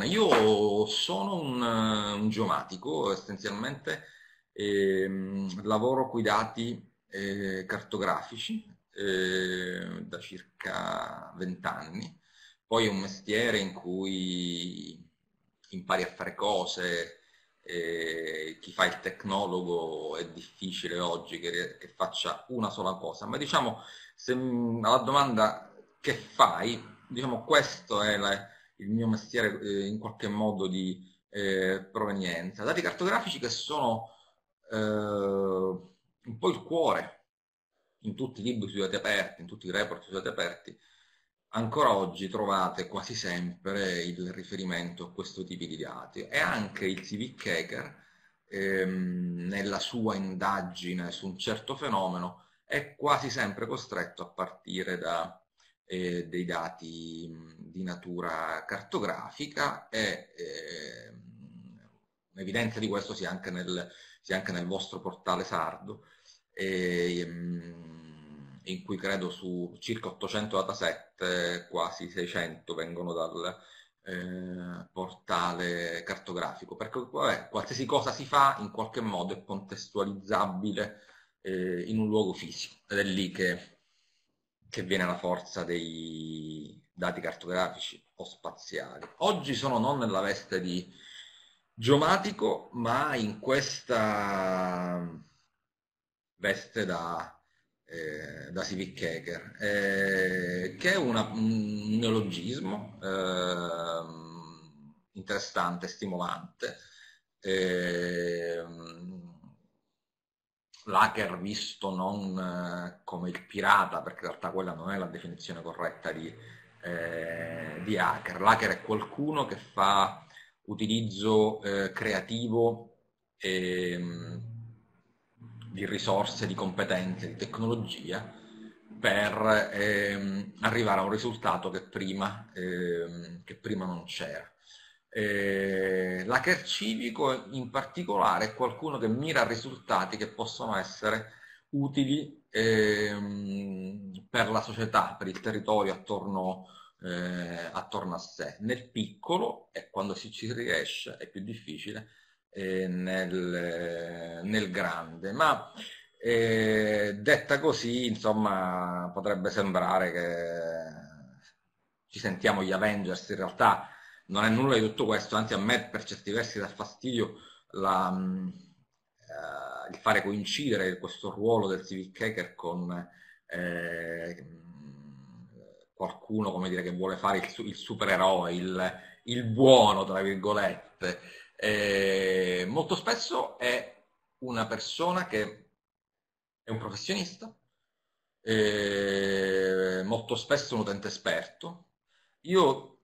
Simone, io sono un, eh, un geomatico essenzialmente, ehm, lavoro con i dati eh, cartografici eh, da circa 20 anni, poi è un mestiere in cui impari a fare cose, eh, chi fa il tecnologo è difficile oggi che, che faccia una sola cosa, ma diciamo se, alla domanda che fai, diciamo questo è la il mio mestiere eh, in qualche modo di eh, provenienza. Dati cartografici che sono eh, un po' il cuore in tutti i libri sui dati aperti, in tutti i report sui dati aperti, ancora oggi trovate quasi sempre il riferimento a questo tipo di dati e anche il civic hacker ehm, nella sua indagine su un certo fenomeno è quasi sempre costretto a partire da eh, dei dati di natura cartografica e eh, un'evidenza di questo sia anche nel, sia anche nel vostro portale sardo, e, in cui credo su circa 800 dataset, quasi 600 vengono dal, eh, portale cartografico, perché vabbè, qualsiasi cosa si fa in qualche modo è contestualizzabile eh, in un luogo fisico ed è lì che che viene la forza dei dati cartografici o spaziali. Oggi sono non nella veste di geomatico, ma in questa veste da, eh, da civic hacker, eh, che è una, un neologismo eh, interessante, stimolante, ehm, l'hacker visto non eh, come il pirata, perché in realtà quella non è la definizione corretta di, eh, di hacker. L'hacker è qualcuno che fa utilizzo eh, creativo e, ehm, di risorse, di competenze, di tecnologia per ehm, arrivare a un risultato che prima, ehm, che prima non c'era. Eh, L'hacker civico in particolare è qualcuno che mira risultati che possono essere utili ehm, per la società, per il territorio attorno, eh, attorno a sé. Nel piccolo, e quando si ci riesce, è più difficile, eh, nel, nel, grande. Ma eh, detta così, insomma, potrebbe sembrare che ci sentiamo gli Avengers, in realtà non è nulla di tutto questo, anzi a me per certi versi dà fastidio la, mm, eh, il fare coincidere questo ruolo del civic hacker con eh, qualcuno dire, che vuole fare il, il supereroe, il, il, buono, tra virgolette. Eh, molto spesso è una persona che è un professionista, eh, molto spesso un utente esperto. Io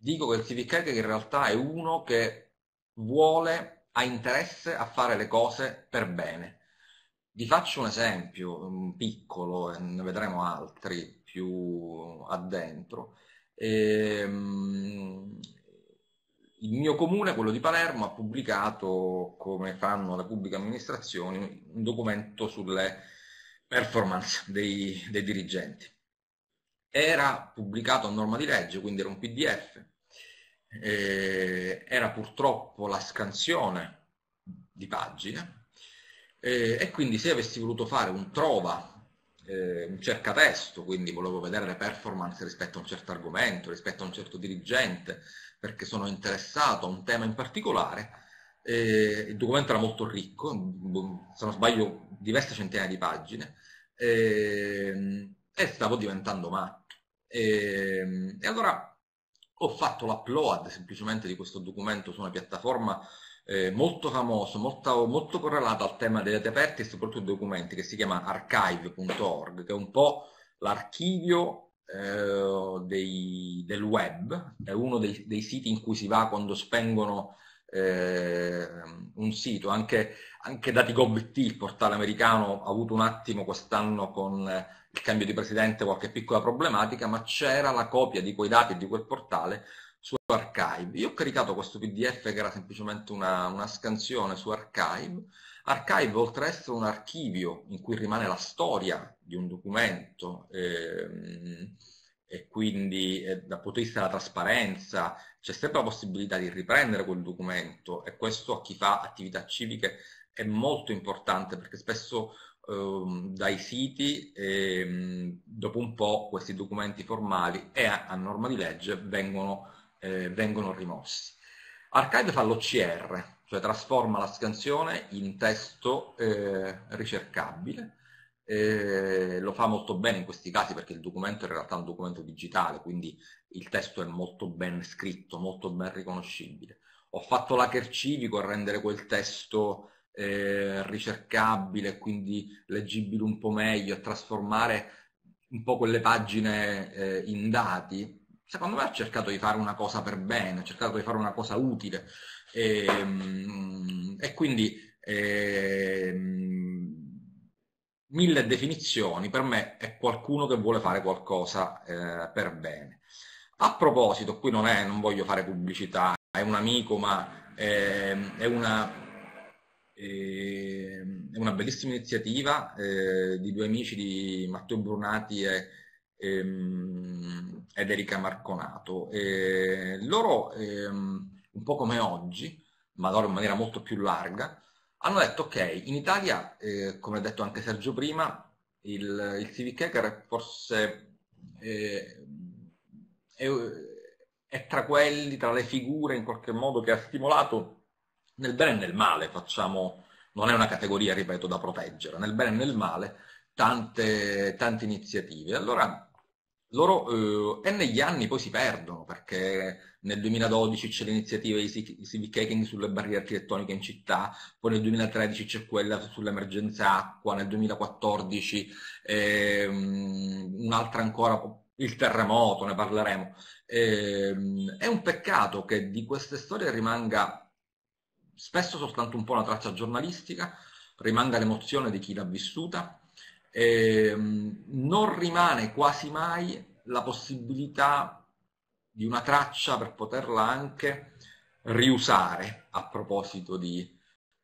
dico che il civic hacker in realtà è uno che vuole, ha interesse a fare le cose per bene. Vi faccio un esempio un piccolo, e ne vedremo altri più addentro. Ehm, il mio comune, quello di Palermo, ha pubblicato, come fanno le pubbliche amministrazioni, un documento sulle performance dei, dei dirigenti era pubblicato a norma di legge, quindi era un PDF, eh, era purtroppo la scansione di pagine eh, e quindi se avessi voluto fare un trova, eh, un cercatesto, quindi volevo vedere le performance rispetto a un certo argomento, rispetto a un certo dirigente, perché sono interessato a un tema in particolare, il documento era molto ricco, boh, se non sbaglio diverse centinaia di pagine, e stavo diventando matto. E, ehm, e allora ho fatto l'upload semplicemente di questo documento su una piattaforma eh, molto famosa, molto, molto correlato al tema delle date aperte e soprattutto documenti, che si chiama archive.org, che è un po' l'archivio eh, dei, del web, è uno dei, dei, siti in cui si va quando spengono eh, un sito, anche, anche DatiGov.it, il portale americano, ha avuto un attimo quest'anno con il cambio di presidente qualche piccola problematica, ma c'era la copia di quei dati e di quel portale su Archive. Io ho caricato questo PDF che era semplicemente una, una scansione su Archive. Archive, oltre ad essere un archivio in cui rimane la storia di un documento, ehm, e quindi eh, dal punto di vista della trasparenza c'è sempre la possibilità di riprendere quel documento e questo a chi fa attività civiche è molto importante perché spesso eh, dai siti e mm, dopo un po' questi documenti formali e a, a norma di legge vengono, eh, vengono rimossi. Archive fa l'OCR, cioè trasforma la scansione in testo eh, ricercabile. Eh, lo fa molto bene in questi casi perché il documento è in realtà un documento digitale, quindi il testo è molto ben scritto, molto ben riconoscibile. Ho fatto l'hacker civico a rendere quel testo eh, ricercabile, quindi leggibile un po' meglio, a trasformare un po' quelle pagine eh, in dati, secondo me ha cercato di fare una cosa per bene, ha cercato di fare una cosa utile. E, ehm, e quindi eh, mille definizioni per me è qualcuno che vuole fare qualcosa eh, per bene. A proposito, qui non, è, non voglio fare pubblicità, è un amico, ma è, ehm, è una Ehm, è una bellissima iniziativa eh, di due amici di Matteo Brunati e, e, ehm, ed Erika Marconato. E eh, loro, ehm, un po' come oggi, ma loro in maniera molto più larga, hanno detto ok, in Italia, eh, come ha detto anche Sergio prima, il, il civic hacker forse eh, è, è, tra quelli, tra le figure in qualche modo che ha stimolato nel bene e nel male facciamo, non è una categoria, ripeto, da proteggere, nel bene e nel male tante, tante iniziative. Allora, loro eh, e negli anni poi si perdono, perché nel 2012 c'è l'iniziativa di civic hacking sulle barriere architettoniche in città, poi nel 2013 c'è quella sull'emergenza acqua, nel 2014 eh, un'altra ancora, il terremoto, ne parleremo. Eh, è un peccato che di queste storie rimanga spesso soltanto un po' la traccia giornalistica, rimanga l'emozione di chi l'ha vissuta, ehm, non rimane quasi mai la possibilità di una traccia per poterla anche riusare a proposito di,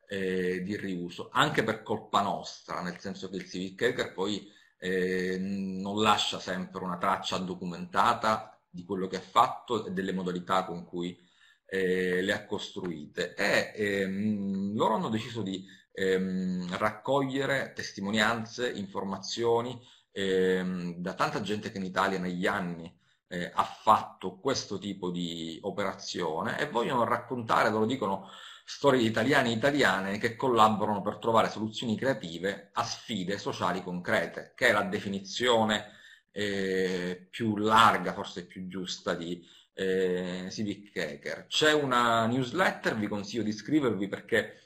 eh, di riuso, anche per colpa nostra, nel senso che il civic hacker poi eh, non lascia sempre una traccia documentata di quello che ha fatto e delle modalità con cui eh, le ha costruite e ehm, loro hanno deciso di ehm, raccogliere testimonianze, informazioni ehm, da tanta gente che in Italia negli anni eh, ha fatto questo tipo di operazione e vogliono raccontare, lo dicono, storie di italiani e italiane che collaborano per trovare soluzioni creative a sfide sociali concrete, che è la definizione eh, più larga, forse più giusta di eh, Civic Hacker. C'è una newsletter, vi consiglio di iscrivervi perché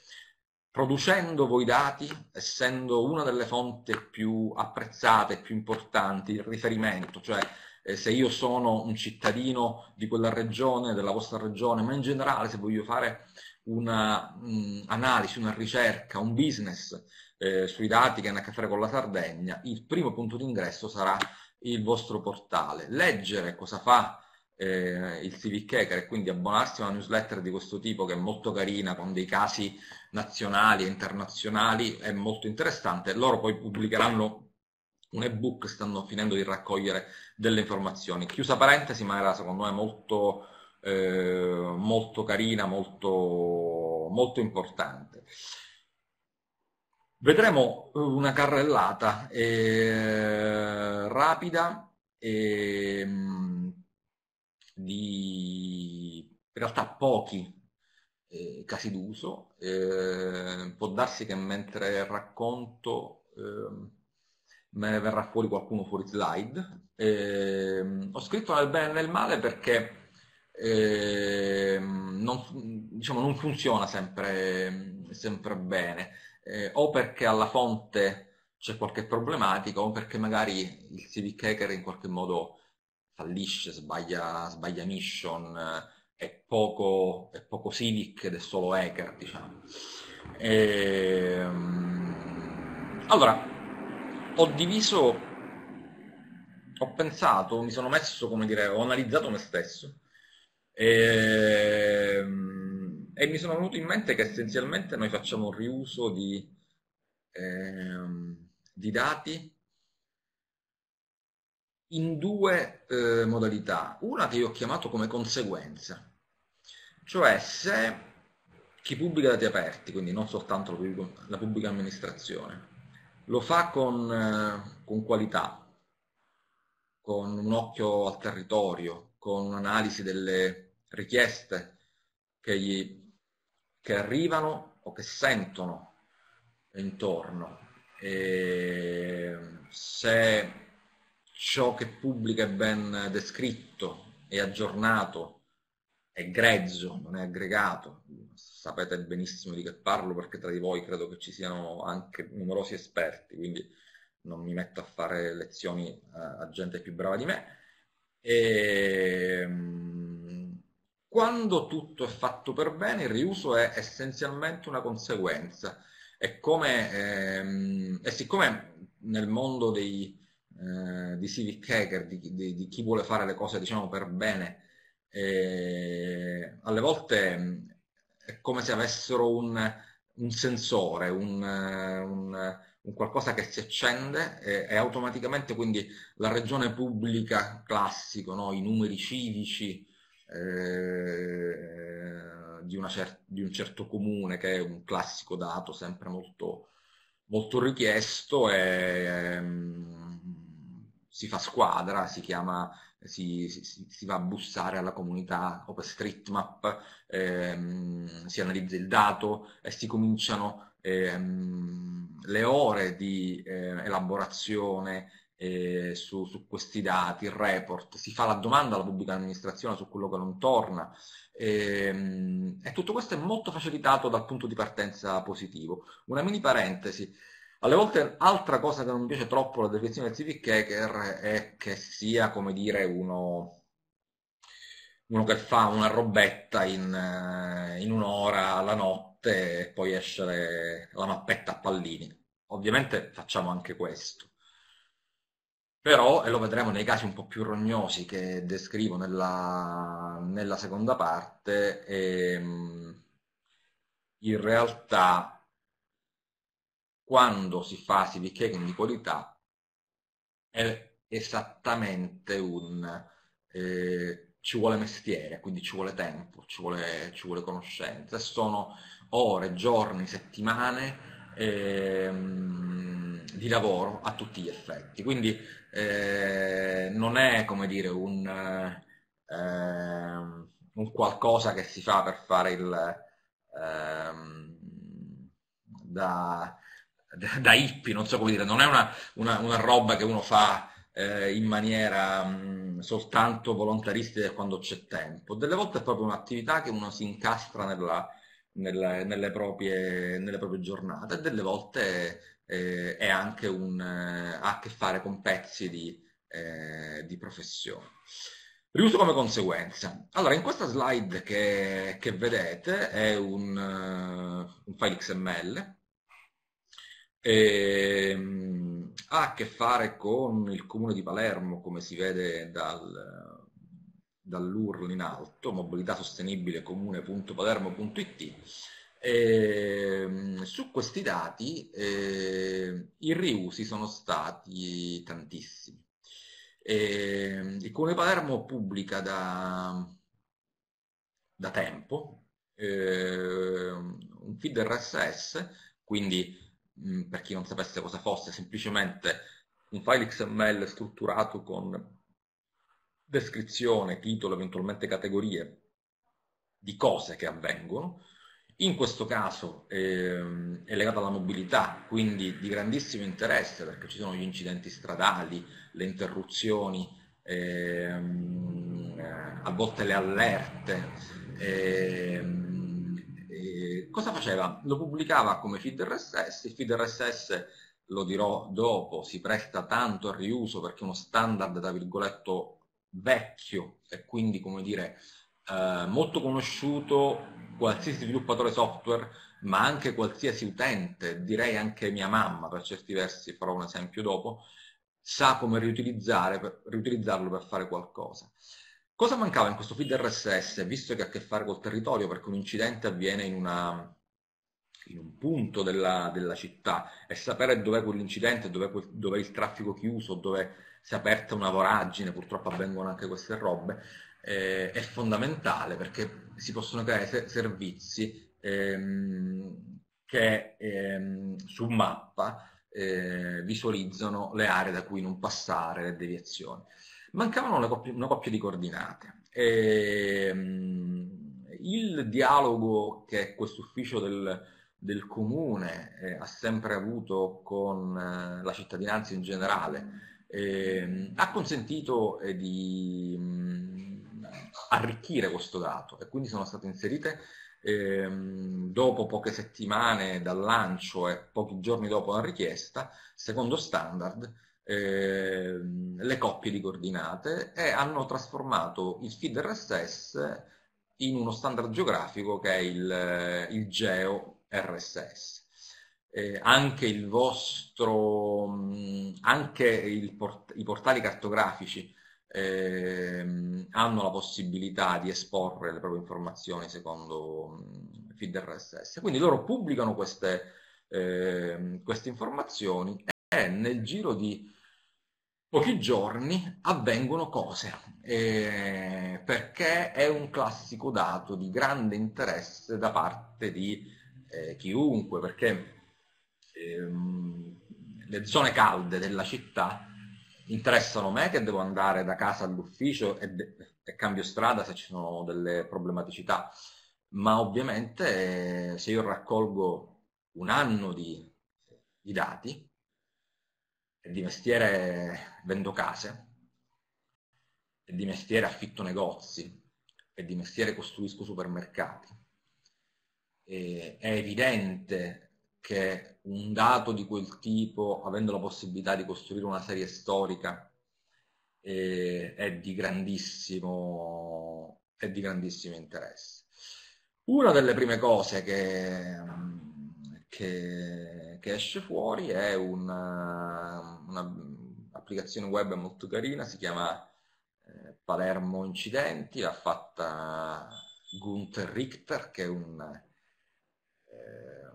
producendo voi dati, essendo una delle fonti più apprezzate, più importanti, il riferimento, cioè eh, se io sono un cittadino di quella regione, della vostra regione, ma in generale se voglio fare un'analisi, una ricerca, un business eh, sui dati che hanno a che fare con la Sardegna, il primo punto d'ingresso sarà il vostro portale. Leggere cosa fa eh, il Civic Hacker e quindi abbonarsi a una newsletter di questo tipo che è molto carina con dei casi nazionali e internazionali è molto interessante. Loro poi pubblicheranno un ebook, stanno finendo di raccogliere delle informazioni. Chiusa parentesi, ma era secondo me molto, eh, molto carina, molto, molto importante. Vedremo eh, una carrellata eh, rapida. E, ehm, di in realtà pochi eh, casi d'uso. Eh, può darsi che mentre racconto ehm, me ne verrà fuori qualcuno fuori slide. Eh, ho scritto nel bene e nel male perché eh, non, diciamo, non, funziona sempre, sempre bene, eh, o perché alla fonte c'è qualche problematica, o perché magari il civic hacker in qualche modo fallisce, sbaglia, sbaglia mission, eh, è poco, è poco civic ed è solo hacker, diciamo. E, ehm, allora, ho diviso, ho pensato, mi sono messo, come dire, ho analizzato me stesso e, ehm, e mi sono venuto in mente che essenzialmente noi facciamo un riuso di, eh, di dati in due eh, modalità. Una che io ho chiamato come conseguenza, cioè se chi pubblica dati aperti, quindi non soltanto la pubblica, amministrazione, lo fa con, eh, con qualità, con un occhio al territorio, con un'analisi delle richieste che, gli, che arrivano o che sentono intorno. E se ciò che pubblica è ben descritto, è aggiornato, è grezzo, non è aggregato. Sapete benissimo di che parlo perché tra di voi credo che ci siano anche numerosi esperti, quindi non mi metto a fare lezioni a, gente più brava di me. E, ehm, quando tutto è fatto per bene, il riuso è essenzialmente una conseguenza. E, come, ehm, e siccome nel mondo dei, eh, di civic hacker, di, di, di, chi vuole fare le cose diciamo per bene, e alle volte mm, è come se avessero un, un sensore, un, un, un, qualcosa che si accende e, e, automaticamente quindi la regione pubblica classico, no? i numeri civici eh, di, cer- di, un certo comune che è un classico dato sempre molto, molto richiesto e, ehm, si fa squadra, si chiama, si, si, si, va a bussare alla comunità OpenStreetMap, ehm, si analizza il dato e si cominciano ehm, le ore di eh, elaborazione eh, su, su, questi dati, il report, si fa la domanda alla pubblica amministrazione su quello che non torna ehm, e tutto questo è molto facilitato dal punto di partenza positivo. Una mini parentesi. Alle volte altra cosa che non mi piace troppo la definizione del civic hacker è che sia, come dire, uno, uno che fa una robetta in, eh, in un'ora la notte e poi esce la mappetta a pallini. Ovviamente facciamo anche questo. Però, e lo vedremo nei casi un po' più rognosi che descrivo nella, nella seconda parte, ehm, in realtà quando si fa civic hacking di qualità è esattamente un eh, ci vuole mestiere, quindi ci vuole tempo, ci vuole, ci vuole conoscenza, sono ore, giorni, settimane ehm, di lavoro a tutti gli effetti, quindi eh, non è come dire un, ehm, un, qualcosa che si fa per fare il ehm, da da hippie, non so come dire, non è una, una, una roba che uno fa eh, in maniera mh, soltanto volontaristica quando c'è tempo, delle volte è proprio un'attività che uno si incastra nella, nella, nelle, proprie, nelle, proprie, giornate e delle volte eh, è anche un, eh, ha a che fare con pezzi di, eh, di professione. Riuso come conseguenza. Allora, in questa slide che, che vedete è un, eh, un file XML ehm, ha a che fare con il comune di Palermo, come si vede dal, dall'URL in alto, mobilità sostenibile comune.palermo.it. Ehm, su questi dati eh, i riusi sono stati tantissimi. E, ehm, il Comune di Palermo pubblica da, da tempo eh, un feed RSS, quindi per chi non sapesse cosa fosse, semplicemente un file XML strutturato con descrizione, titolo, eventualmente categorie di cose che avvengono. In questo caso eh, è legato alla mobilità, quindi di grandissimo interesse perché ci sono gli incidenti stradali, le interruzioni, ehm, eh, a volte le allerte, eh, cosa faceva? Lo pubblicava come feed RSS, il feed RSS lo dirò dopo, si presta tanto al riuso perché è uno standard, tra virgolette, vecchio e quindi, come dire, eh, molto conosciuto qualsiasi sviluppatore software, ma anche qualsiasi utente, direi anche mia mamma per certi versi, farò un esempio dopo, sa come riutilizzare, per, riutilizzarlo per fare qualcosa. Cosa mancava in questo feed RSS, visto che ha a che fare col territorio, perché un incidente avviene in, una, in un punto della, della, città, e sapere dov'è quell'incidente, dov'è, quel, dov'è il traffico chiuso, dove si è aperta una voragine, purtroppo avvengono anche queste robe, eh, è fondamentale perché si possono creare servizi ehm, che ehm, su mappa eh, visualizzano le aree da cui non passare, le deviazioni mancavano una coppia, una coppia di coordinate. E, um, il dialogo che questo ufficio del, del comune eh, ha sempre avuto con eh, la cittadinanza in generale eh, ha consentito eh, di mh, mm, arricchire questo dato e quindi sono state inserite ehm, dopo poche settimane dal lancio e pochi giorni dopo la richiesta, secondo standard, Ehm, le coppie di coordinate e hanno trasformato il feed RSS in uno standard geografico che è il, eh, il geo RSS. Eh, anche, vostro, mm, anche port i portali cartografici eh, hanno la possibilità di esporre le proprie informazioni secondo mm, feed RSS. Quindi loro pubblicano queste, eh, queste informazioni e nel giro di pochi giorni avvengono cose, eh, perché è un classico dato di grande interesse da parte di eh, chiunque, perché ehm, le zone calde della città interessano me che devo andare da casa all'ufficio e, e, cambio strada se ci sono delle problematicità, ma ovviamente eh, se io raccolgo un anno di, di dati, di mestiere vendo case, e di mestiere affitto negozi, e di mestiere costruisco supermercati. E è evidente che un dato di quel tipo, avendo la possibilità di costruire una serie storica, eh, è, di grandissimo, è di grandissimo interesse. Una delle prime cose che che, che esce fuori, è un'applicazione una web molto carina, si chiama eh, Palermo Incidenti, l'ha fatta Gunther Richter che è un, eh,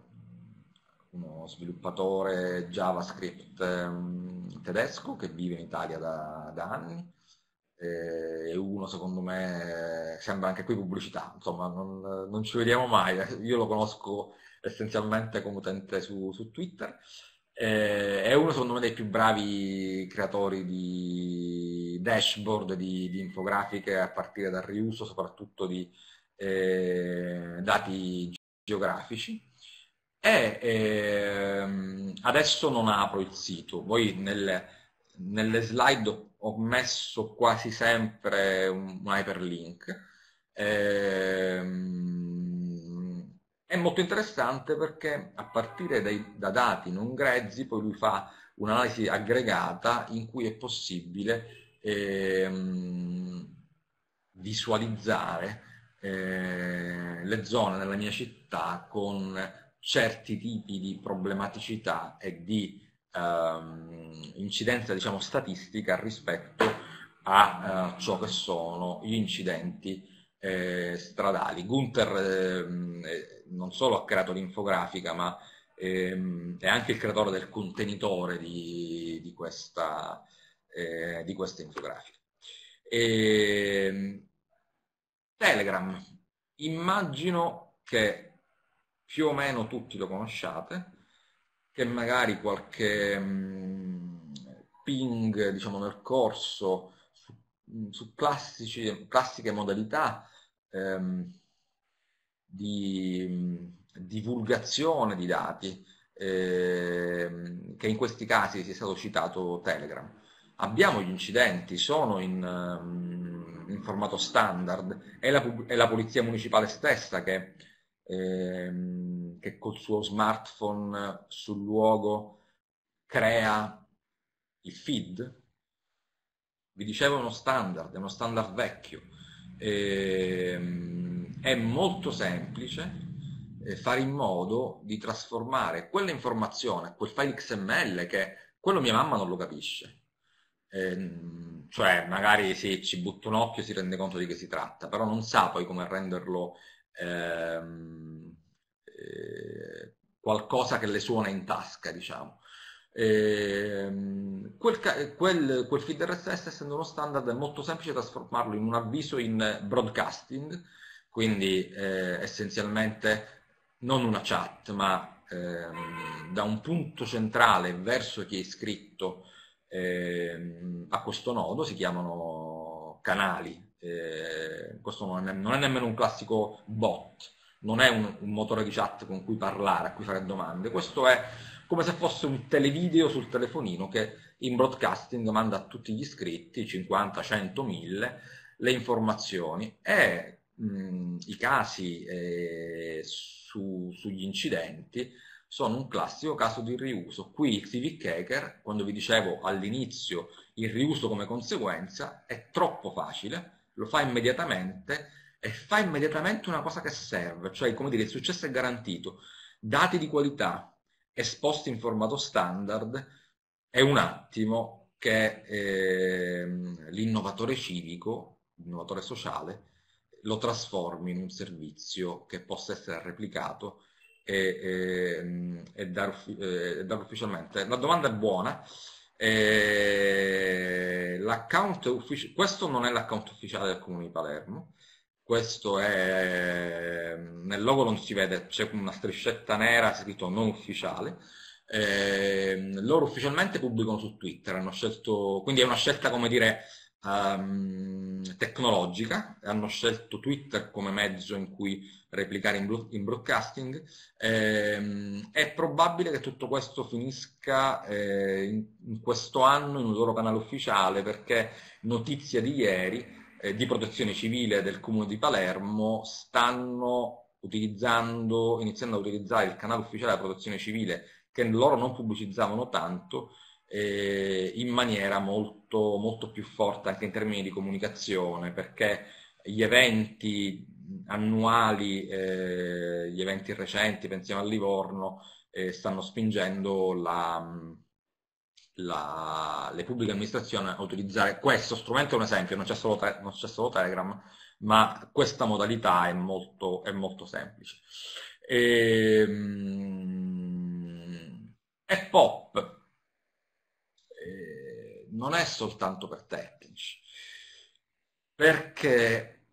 uno sviluppatore JavaScript mm, tedesco che vive in Italia da, da anni e uno secondo me sembra anche qui pubblicità, insomma non, non, ci vediamo mai, eh, io lo conosco essenzialmente come utente su, su Twitter. Eh, è uno secondo me dei più bravi creatori di dashboard, di, di infografiche a partire dal riuso soprattutto di eh, dati geografici. E ehm, adesso non apro il sito, voi nel, nelle slide ho messo quasi sempre un, un hyperlink. Eh, molto interessante perché a partire dai, da dati non grezzi poi lui fa un'analisi aggregata in cui è possibile ehm, visualizzare eh, le zone della mia città con certi tipi di problematicità e di ehm, incidenza diciamo, statistica rispetto a eh, ciò che sono gli incidenti eh, stradali. Gunther ehm, eh, non solo ha creato l'infografica, ma ehm, è anche il creatore del contenitore di, di, questa, eh, di questa, infografica. E, ehm, Telegram, immagino che più o meno tutti lo conosciate, che magari qualche mh, mm, ping diciamo, nel corso su, mm, su classici, classiche modalità ehm, di mh, mm, divulgazione di dati ehm, che in questi casi si è stato citato Telegram. Abbiamo gli incidenti, sono in, mm, in formato standard, è la, è la, polizia municipale stessa che, ehm, che col suo smartphone sul luogo crea il feed, vi dicevo è uno standard, è uno standard vecchio eh, è molto semplice eh, fare in modo di trasformare quella informazione, quel file XML che quello mia mamma non lo capisce. Eh, cioè, magari se ci butta un occhio si rende conto di che si tratta, però non sa poi come renderlo eh, eh, qualcosa che le suona in tasca, diciamo. Ehm, quel, quel, quel, feed RSS essendo uno standard è molto semplice trasformarlo in un avviso in broadcasting, quindi eh, essenzialmente non una chat, ma ehm, da un punto centrale verso chi è iscritto ehm, a questo nodo, si chiamano canali, eh, questo non è, non è, nemmeno un classico bot, non è un, un motore di chat con cui parlare, a cui fare domande, questo è come se fosse un televideo sul telefonino che in broadcasting manda a tutti gli iscritti, 50, 100, 1000, le informazioni e mh, i casi eh, su, sugli incidenti sono un classico caso di riuso. Qui il civic hacker, quando vi dicevo all'inizio il riuso come conseguenza, è troppo facile, lo fa immediatamente e fa immediatamente una cosa che serve, cioè come dire il successo è garantito, dati di qualità, esposti in formato standard è un attimo che eh, l'innovatore civico, l'innovatore sociale, lo trasformi in un servizio che possa essere replicato e, ehm, e, e dare dar ufficialmente. La domanda è buona. Eh, questo non è l'account ufficiale del Comune di Palermo, questo è ehm, nel logo non si vede, c'è una striscetta nera scritto non ufficiale. Eh, loro ufficialmente pubblicano su Twitter, hanno scelto, quindi è una scelta come dire um, tecnologica, hanno scelto Twitter come mezzo in cui replicare in, bro- in broadcasting. Eh, è probabile che tutto questo finisca eh, in, in questo anno in un loro canale ufficiale perché notizia di ieri eh, di protezione civile del Comune di Palermo stanno iniziando a utilizzare il canale ufficiale della protezione civile che loro non pubblicizzavano tanto eh, in maniera molto, molto più forte anche in termini di comunicazione perché gli eventi annuali, eh, gli eventi recenti, pensiamo a Livorno, eh, stanno spingendo la, la, le pubbliche amministrazioni a utilizzare questo strumento, è un esempio, non c'è solo, te, non c'è solo Telegram, ma questa modalità è molto, è molto semplice. E, ehm, e pop e, eh, non è soltanto per tecnici, perché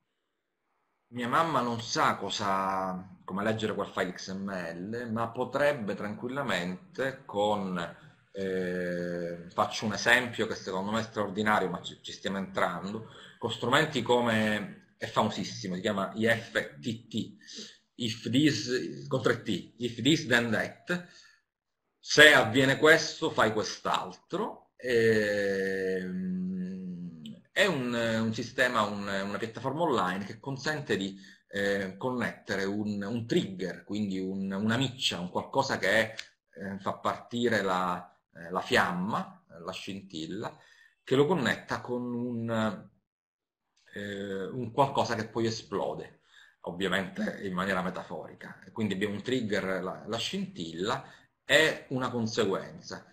mia mamma non sa cosa, come leggere quel file XML, ma potrebbe tranquillamente con eh, faccio un esempio che secondo me è straordinario, ma ci, ci stiamo entrando, con strumenti come, è famosissimo, si chiama IFTT, if this, con 3T, if this then that, se avviene questo fai quest'altro, ehm, è un, un sistema, un, una piattaforma online che consente di eh, connettere un, un, trigger, quindi una miccia, un qualcosa che eh, fa partire la, eh, la fiamma, eh, la scintilla, che lo connetta con un, eh, un qualcosa che poi esplode ovviamente in maniera metaforica. Quindi abbiamo un trigger, la, la, scintilla è una conseguenza.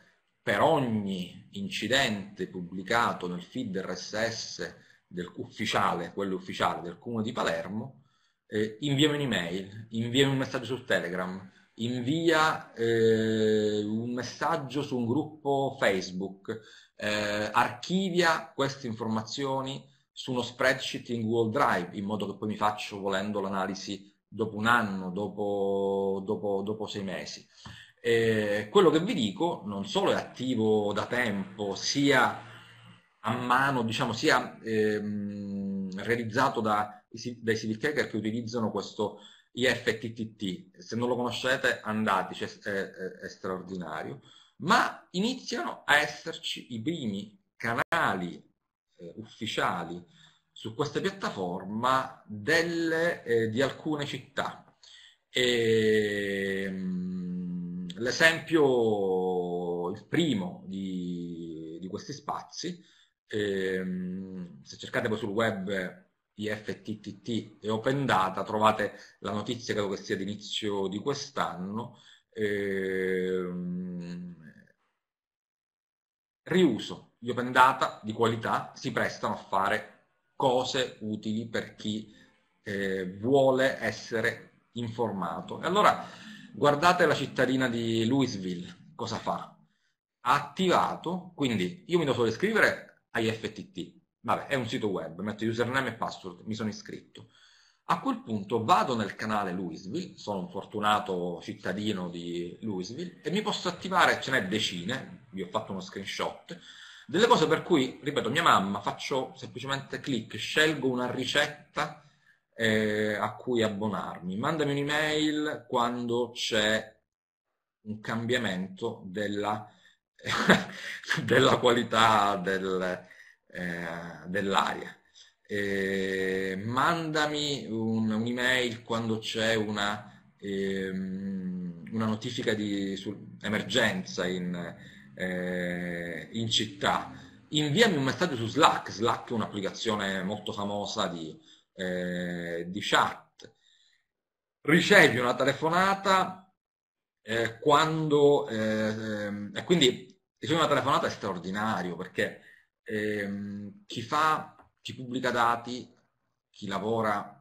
Per ogni incidente pubblicato nel feed RSS del, ufficiale, quello ufficiale del comune di Palermo, eh, inviamo un'email, inviamo un messaggio su Telegram, invia eh, un messaggio su un gruppo Facebook, eh, archivia queste informazioni su uno spreadsheet in Google Drive, in modo che poi mi faccio, volendo, l'analisi dopo un anno, dopo, dopo, dopo sei mesi. Eh, quello che vi dico non solo è attivo da tempo, sia a mano, diciamo, sia ehm, realizzato da dai CD che utilizzano questo IFTTT, se non lo conoscete andateci, cioè, è, è, è straordinario, ma iniziano a esserci i primi canali eh, ufficiali su questa piattaforma delle, eh, di alcune città. E, ehm, mh, l'esempio, il primo di, di questi spazi, e, ehm, mh, se cercate poi sul web IFTTT e Open Data, trovate la notizia credo che sia d'inizio di quest'anno, ehm, riuso, gli open data di qualità si prestano a fare cose utili per chi eh, vuole essere informato. E allora guardate la cittadina di Louisville, cosa fa? Ha attivato, quindi io mi devo solo iscrivere agli FTT, vabbè, è un sito web, metto username e password, mi sono iscritto. A quel punto vado nel canale Louisville, sono un fortunato cittadino di Louisville, e mi posso attivare, ce n'è decine, vi ho fatto uno screenshot, delle cose per cui, ripeto, mia mamma, faccio semplicemente clic, scelgo una ricetta eh, a cui abbonarmi, mandami un'email quando c'è un cambiamento della, della qualità del, eh, dell'aria. Eh, mandami un'email quando c'è una, ehm, una, notifica di su, emergenza in, eh, in, città. Inviami un messaggio su Slack, Slack è un'applicazione molto famosa di, eh, di chat. Ricevi una telefonata eh, quando eh, eh, quindi diciamo una telefonata è straordinario perché ehm, chi fa, chi pubblica dati, chi lavora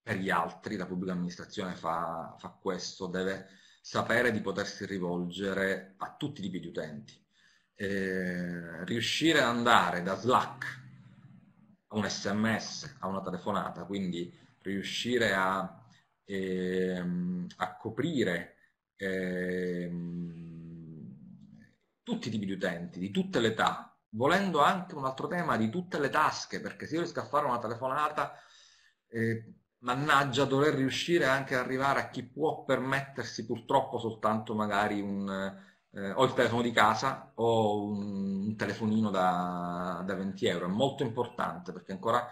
per gli altri, la pubblica amministrazione fa, fa questo, deve sapere di potersi rivolgere a tutti i tipi di utenti. Eh, riuscire ad andare da Slack a un sms, a una telefonata, quindi riuscire a, ehm, a coprire ehm, tutti i tipi di utenti, di tutte le età, volendo anche un altro tema di tutte le tasche, perché se io riesco a fare una telefonata, eh, mannaggia dover riuscire anche ad arrivare a chi può permettersi purtroppo soltanto magari un, eh, o il telefono di casa o un, un telefonino da, da, 20 euro. È molto importante perché ancora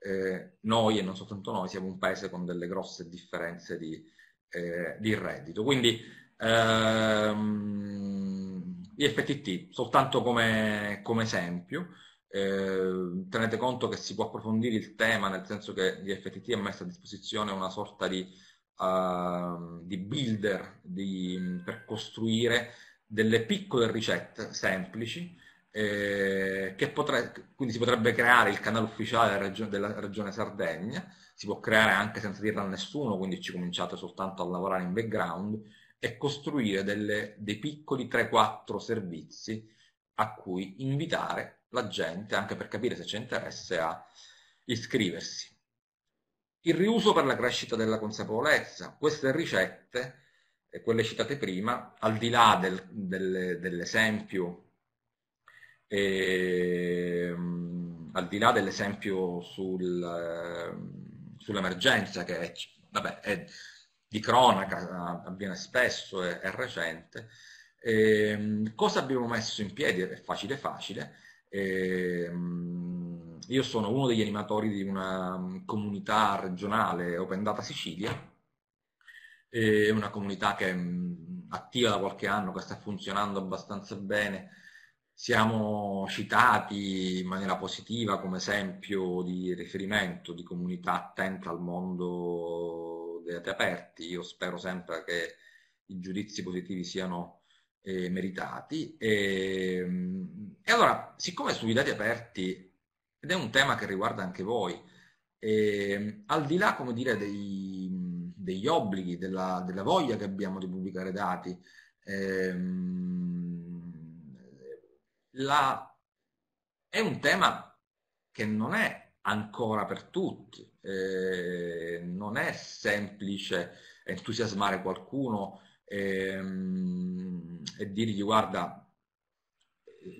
eh, noi e non soltanto noi siamo un paese con delle grosse differenze di, eh, di reddito. Quindi ehm, gli FTT, soltanto come, come esempio, eh, tenete conto che si può approfondire il tema, nel senso che gli FTT ha messo a disposizione una sorta di, uh, di builder di, per costruire delle piccole ricette semplici, eh, potre, quindi si potrebbe creare il canale ufficiale della regione, della regione, Sardegna, si può creare anche senza dirlo a nessuno, quindi ci cominciate soltanto a lavorare in background e costruire delle, dei piccoli 3-4 servizi a cui invitare la gente anche per capire se c'è interesse a iscriversi. Il riuso per la crescita della consapevolezza. Queste ricette, quelle citate prima, al di là del, del, dell'esempio eh, al di là dell'esempio sul, ehm, sull'emergenza che è, vabbè, è di cronaca, avviene spesso, è, è recente. Eh, cosa abbiamo messo in piedi? È facile facile. Eh, io sono uno degli animatori di una mm, comunità regionale Open Data Sicilia, è una comunità che è mm, attiva da qualche anno, che sta funzionando abbastanza bene. Siamo citati in maniera positiva come esempio di riferimento di comunità attenta al mondo vedete aperti. Io spero sempre che i giudizi positivi siano eh, meritati. E, ehm, e, allora, siccome sui dati aperti, ed è un tema che riguarda anche voi, eh, al di là, come dire, dei, degli obblighi, della, della, voglia che abbiamo di pubblicare dati, ehm, la, è un tema che non è ancora per tutti eh, non è semplice entusiasmare qualcuno e, mm, e dirgli guarda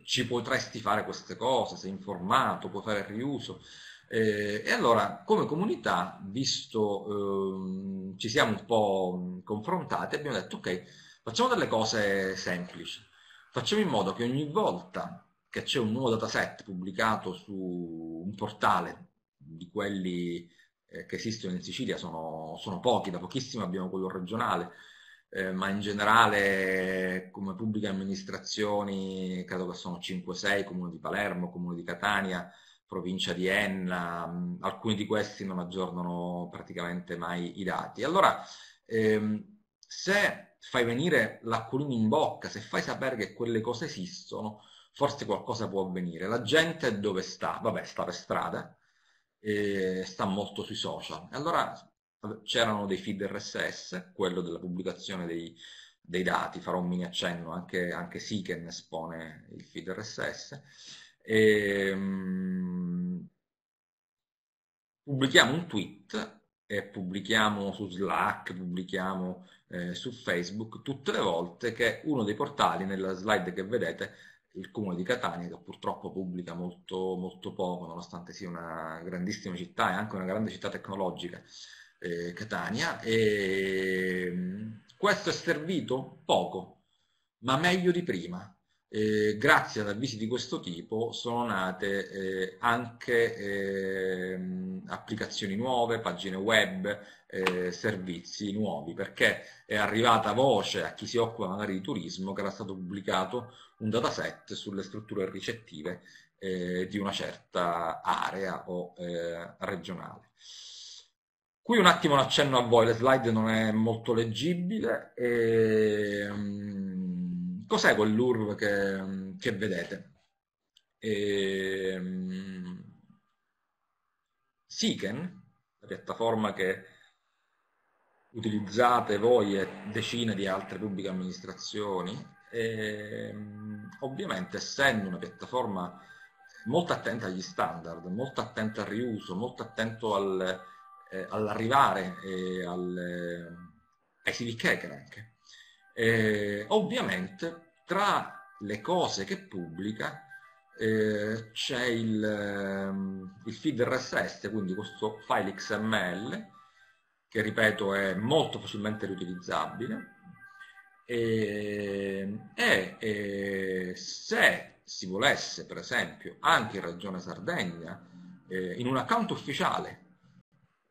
ci potresti fare queste cose, sei informato, puoi fare il riuso. Eh, e allora come comunità, visto eh, ci siamo un po' mm, confrontati, abbiamo detto ok, facciamo delle cose semplici, facciamo in modo che ogni volta che c'è un nuovo dataset pubblicato su un portale di quelli eh, che esistono in Sicilia sono, sono pochi, da pochissimo abbiamo quello regionale, eh, ma in generale come pubbliche amministrazioni credo che sono 5-6, Comune di Palermo, Comune di Catania, provincia di Enna, mm, alcuni di questi non aggiornano praticamente mai i dati. Allora, ehm, se fai venire l'acquolino in bocca, se fai sapere che quelle cose esistono, forse qualcosa può avvenire. La gente dove sta? Vabbè, sta per strada, eh, sta molto sui social. Allora c'erano dei feed RSS, quello della pubblicazione dei, dei dati, farò un mini accenno, anche, anche Siken espone il feed RSS. E, ehm, mh, pubblichiamo un tweet pubblichiamo su Slack, pubblichiamo eh, su Facebook, tutte le volte che uno dei portali, nella slide che vedete, il comune di Catania che purtroppo pubblica molto, molto poco, nonostante sia una grandissima città e anche una grande città tecnologica, eh, Catania, e mm, questo è servito poco, ma meglio di prima. Eh, grazie ad avvisi di questo tipo sono nate eh, anche eh, mm, applicazioni nuove, pagine web, eh, servizi nuovi, perché è arrivata voce a chi si occupa magari di turismo che era stato pubblicato un dataset sulle strutture ricettive eh, di una certa area o eh, regionale. Qui un attimo un accenno a voi, le slide non è molto leggibile. E, ehm, mh, cos'è quell'URV che, che vedete? E, mh, Seeken, la piattaforma che utilizzate voi e decine di altre pubbliche amministrazioni, e, ehm, ovviamente essendo una piattaforma molto attenta agli standard, molto attenta al riuso, molto attento al, eh, all'arrivare e eh, al, eh, ai civic hacker anche, e, eh, ovviamente tra le cose che pubblica eh, c'è il, ehm, il feed RSS, quindi questo file XML, che ripeto è molto facilmente riutilizzabile e, e, e, se si volesse per esempio anche in Regione Sardegna eh, in un account ufficiale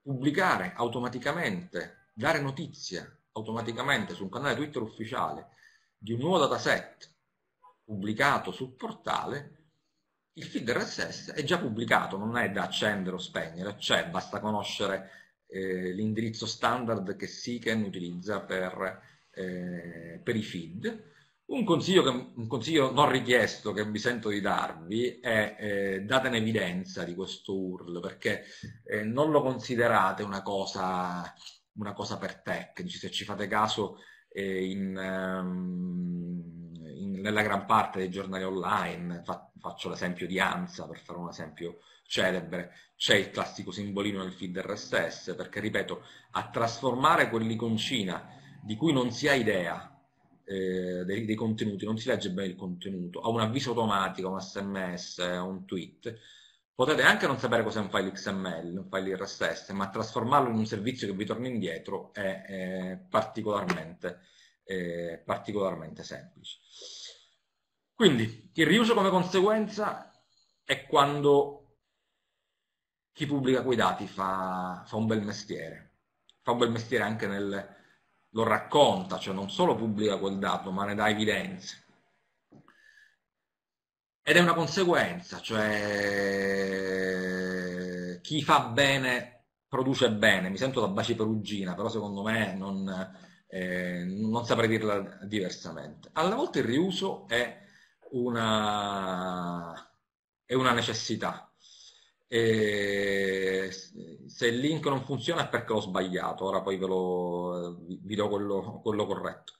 pubblicare automaticamente, dare notizia automaticamente su un canale Twitter ufficiale di un nuovo dataset pubblicato sul portale, il feed RSS è già pubblicato, non è da accendere o spegnere, c'è, cioè basta conoscere eh, l'indirizzo standard che Seeken utilizza per, eh, per i feed. Un consiglio, che, un consiglio, non richiesto che mi sento di darvi è eh, in evidenza di questo URL perché eh, non lo considerate una cosa, una cosa per tecnici, se ci fate caso eh, in, um, in, nella gran parte dei giornali online, fa, faccio l'esempio di ANSA per fare un esempio celebre. C'è il classico simbolino del feed RSS, perché ripeto, a trasformare quell'iconcina di cui non si ha idea eh, dei, dei, contenuti, non si legge bene il contenuto, a un avviso automatico, un sms, un tweet, potete anche non sapere cos'è un file XML, un file RSS, ma trasformarlo in un servizio che vi torna indietro è, è particolarmente, è particolarmente semplice. Quindi il riuso come conseguenza è quando chi pubblica quei dati fa, fa, un bel mestiere, fa un bel mestiere anche nel lo racconta, cioè non solo pubblica quel dato, ma ne dà evidenze. Ed è una conseguenza, cioè chi fa bene produce bene, mi sento da baci perugina, però secondo me non, eh, non saprei dirla diversamente. Alla volta il riuso è una, è una necessità, e se il link non funziona è perché l'ho sbagliato, ora poi ve lo, vi do quello, quello corretto.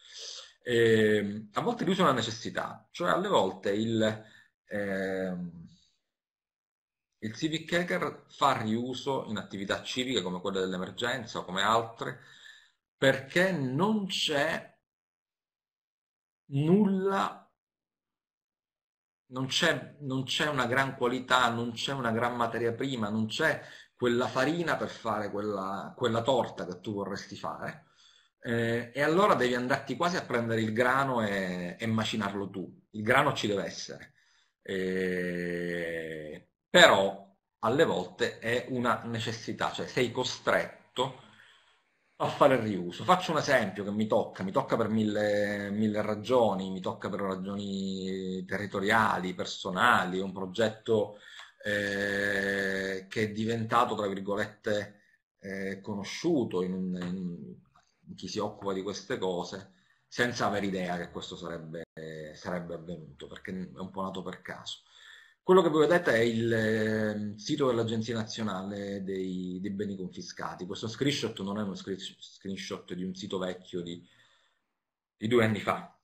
E a volte l'uso è una necessità, cioè alle volte il, eh, il civic hacker fa riuso in attività civiche come quelle dell'emergenza o come altre perché non c'è nulla non c'è, non c'è una gran qualità, non c'è una gran materia prima, non c'è quella farina per fare quella, quella torta che tu vorresti fare. Eh, e allora devi andarti quasi a prendere il grano e, e macinarlo tu. Il grano ci deve essere. Eh, però alle volte è una necessità, cioè sei costretto a fare il riuso. Faccio un esempio che mi tocca, mi tocca per mille, mille ragioni, mi tocca per ragioni territoriali, personali, un progetto eh, che è diventato, tra virgolette, eh, conosciuto in, un, in, chi si occupa di queste cose, senza avere idea che questo sarebbe, sarebbe avvenuto, perché è un po' nato per caso. Quello che vi ho è il ehm, sito dell'Agenzia Nazionale dei, dei, Beni Confiscati. Questo screenshot non è uno screenshot di un sito vecchio di, di due anni fa.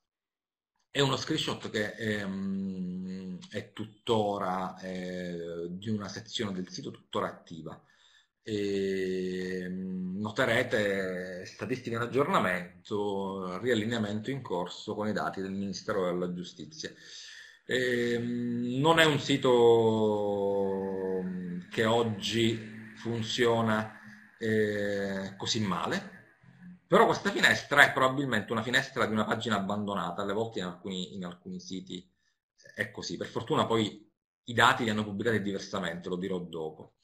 È uno screenshot che è, ehm, è tuttora è, eh, di una sezione del sito tuttora attiva. E ehm, noterete statistiche in aggiornamento, riallineamento in corso con i dati del Ministero della Giustizia. Eh, non è un sito mm, che oggi funziona eh, così male, però questa finestra è probabilmente una finestra di una pagina abbandonata, alle volte in alcuni, in alcuni siti è così. Per fortuna poi i dati li hanno pubblicati diversamente, lo dirò dopo.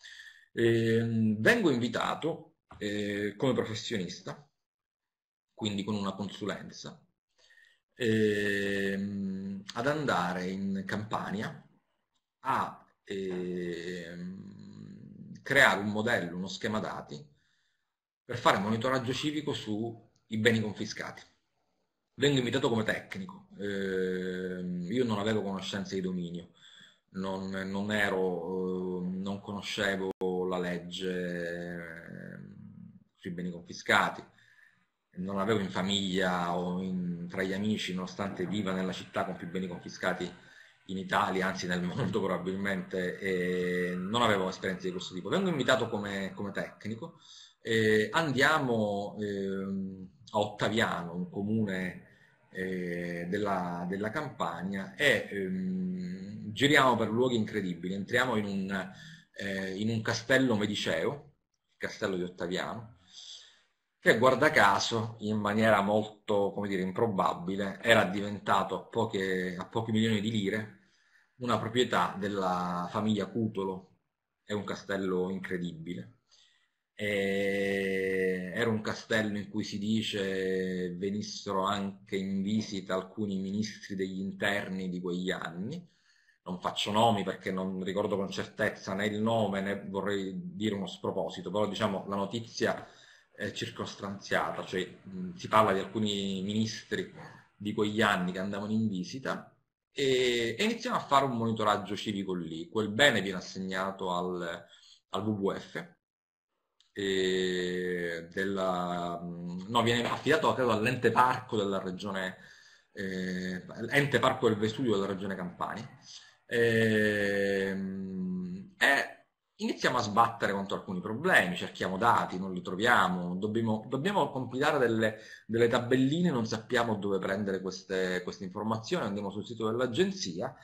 Eh, vengo invitato eh, come professionista, quindi con una consulenza, ehm, ad andare in Campania a ehm, creare un modello, uno schema dati per fare monitoraggio civico sui beni confiscati. Vengo invitato come tecnico, ehm, io non avevo conoscenze di dominio, non, non, ero, eh, non conoscevo la legge ehm, sui beni confiscati, non avevo in famiglia o in, tra gli amici, nonostante viva nella città con più beni confiscati in Italia, anzi nel mondo probabilmente, e non avevo esperienze di questo tipo. Vengo invitato come, come tecnico, eh, andiamo eh, a Ottaviano, un comune eh, della, della, Campania, e ehm, giriamo per luoghi incredibili. Entriamo in un, eh, in un castello mediceo, il castello di Ottaviano, che guarda caso, in maniera molto, come dire, improbabile, era diventato a, poche, a pochi milioni di lire una proprietà della famiglia Cutolo. È un castello incredibile. E era un castello in cui si dice venissero anche in visita alcuni ministri degli interni di quegli anni. Non faccio nomi perché non ricordo con certezza né il nome né vorrei dire uno sproposito, però diciamo la notizia eh, circostanziata, cioè mh, si parla di alcuni ministri di quegli anni che andavano in visita e, e, iniziamo a fare un monitoraggio civico lì, quel bene viene assegnato al, al WWF, della, no, viene affidato credo, all'ente parco della regione, eh, ente parco del Vesuvio della regione Campania. Eh, è iniziamo a sbattere contro alcuni problemi, cerchiamo dati, non li troviamo, dobbiamo, dobbiamo compilare delle, delle, tabelline, non sappiamo dove prendere queste, queste informazioni, andiamo sul sito dell'agenzia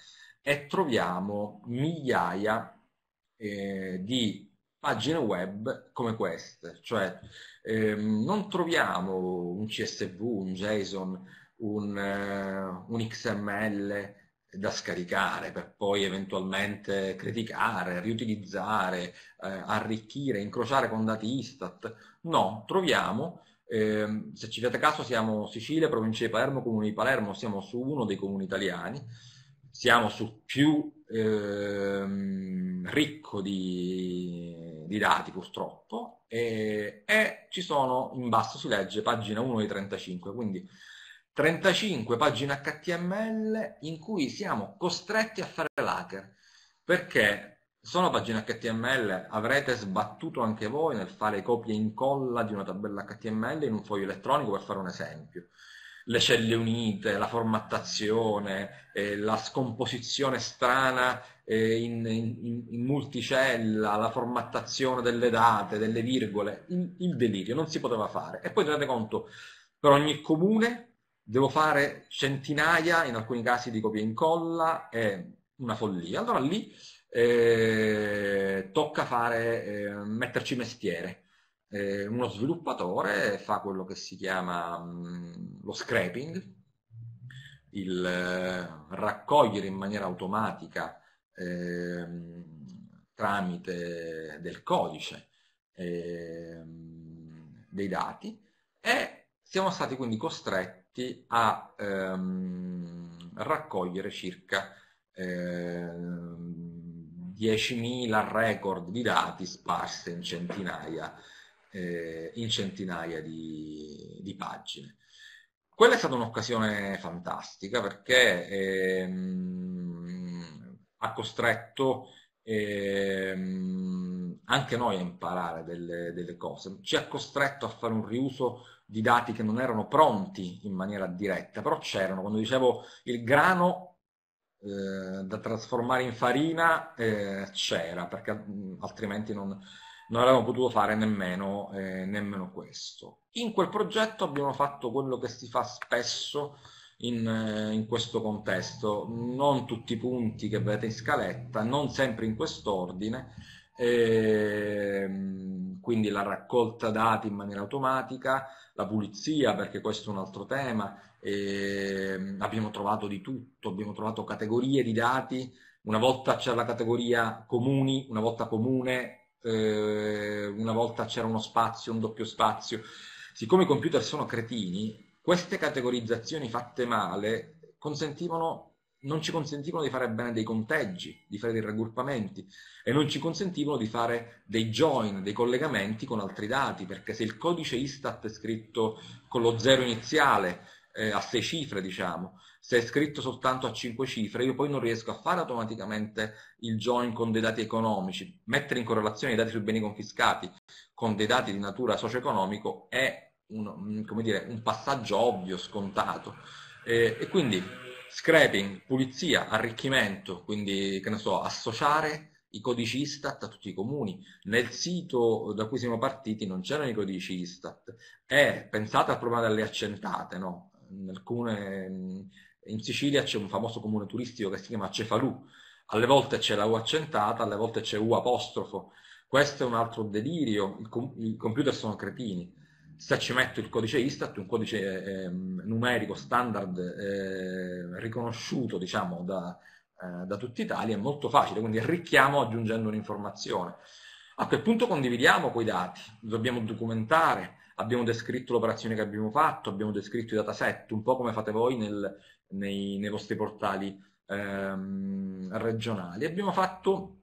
e troviamo migliaia eh, di pagine web come queste, cioè ehm, non troviamo un CSV, un JSON, un, eh, un XML, da scaricare per poi eventualmente criticare, riutilizzare, eh, arricchire, incrociare con dati Istat. No, troviamo, eh, se ci fate caso siamo Sicilia, provincia di Palermo, comune di Palermo, siamo su uno dei comuni italiani, siamo sul più eh, ricco di, di, dati purtroppo e, e ci sono, in basso si legge, pagina 1 di 35, quindi 35 pagine HTML in cui siamo costretti a fare l'hacker, perché sono pagine HTML, avrete sbattuto anche voi nel fare copia e incolla di una tabella HTML in un foglio elettronico per fare un esempio le celle unite, la formattazione, eh, la scomposizione strana eh, in, in, in, multicella, la formattazione delle date, delle virgole, il, il, delirio, non si poteva fare. E poi tenete conto, per ogni comune devo fare centinaia, in alcuni casi di copia e incolla, è una follia. Allora lì eh, tocca fare, eh, metterci mestiere. Eh, uno sviluppatore fa quello che si chiama mh, mm, lo scraping, il eh, raccogliere in maniera automatica ehm, tramite del codice ehm, dei dati e siamo stati quindi costretti adatti a ehm, raccogliere circa ehm, 10.000 record di dati sparse in centinaia, eh, in centinaia di, di, pagine. Quella è stata un'occasione fantastica perché ehm, ha costretto ehm, anche noi a imparare delle, delle, cose, ci ha costretto a fare un riuso di dati che non erano pronti in maniera diretta, però c'erano. Quando dicevo il grano eh, da trasformare in farina eh, c'era, perché mm, altrimenti non, non avevamo potuto fare nemmeno, eh, nemmeno, questo. In quel progetto abbiamo fatto quello che si fa spesso in, eh, in questo contesto, non tutti i punti che vedete in scaletta, non sempre in quest'ordine, e, ehm, quindi la raccolta dati in maniera automatica, la pulizia, perché questo è un altro tema, e, ehm, abbiamo trovato di tutto, abbiamo trovato categorie di dati, una volta c'era la categoria comuni, una volta comune, eh, una volta c'era uno spazio, un doppio spazio. Siccome i computer sono cretini, queste categorizzazioni fatte male consentivano non ci consentivano di fare bene dei conteggi, di fare dei raggruppamenti e non ci consentivano di fare dei join, dei collegamenti con altri dati, perché se il codice ISTAT è scritto con lo zero iniziale, eh, a sei cifre diciamo, se è scritto soltanto a cinque cifre io poi non riesco a fare automaticamente il join con dei dati economici, mettere in correlazione i dati sui beni confiscati con dei dati di natura socio-economico è un, dire, un passaggio ovvio, scontato. Eh, e quindi scraping, pulizia, arricchimento, quindi che ne so, associare i codici Istat a tutti i comuni. Nel sito da cui siamo partiti non c'erano i codici Istat. E pensate al problema delle accentate, no? In, alcune, in Sicilia c'è un famoso comune turistico che si chiama Cefalù. Alle volte c'è la U accentata, alle volte c'è U apostrofo. Questo è un altro delirio. com- i computer sono cretini se ci metto il codice Istat, un codice eh, numerico standard eh, riconosciuto diciamo, da, eh, da tutti i tali, è molto facile, quindi arricchiamo aggiungendo un'informazione. A quel punto condividiamo quei dati, dobbiamo documentare, abbiamo descritto l'operazione che abbiamo fatto, abbiamo descritto i dataset, un po' come fate voi nel, nei, nei, vostri portali ehm, regionali. Abbiamo fatto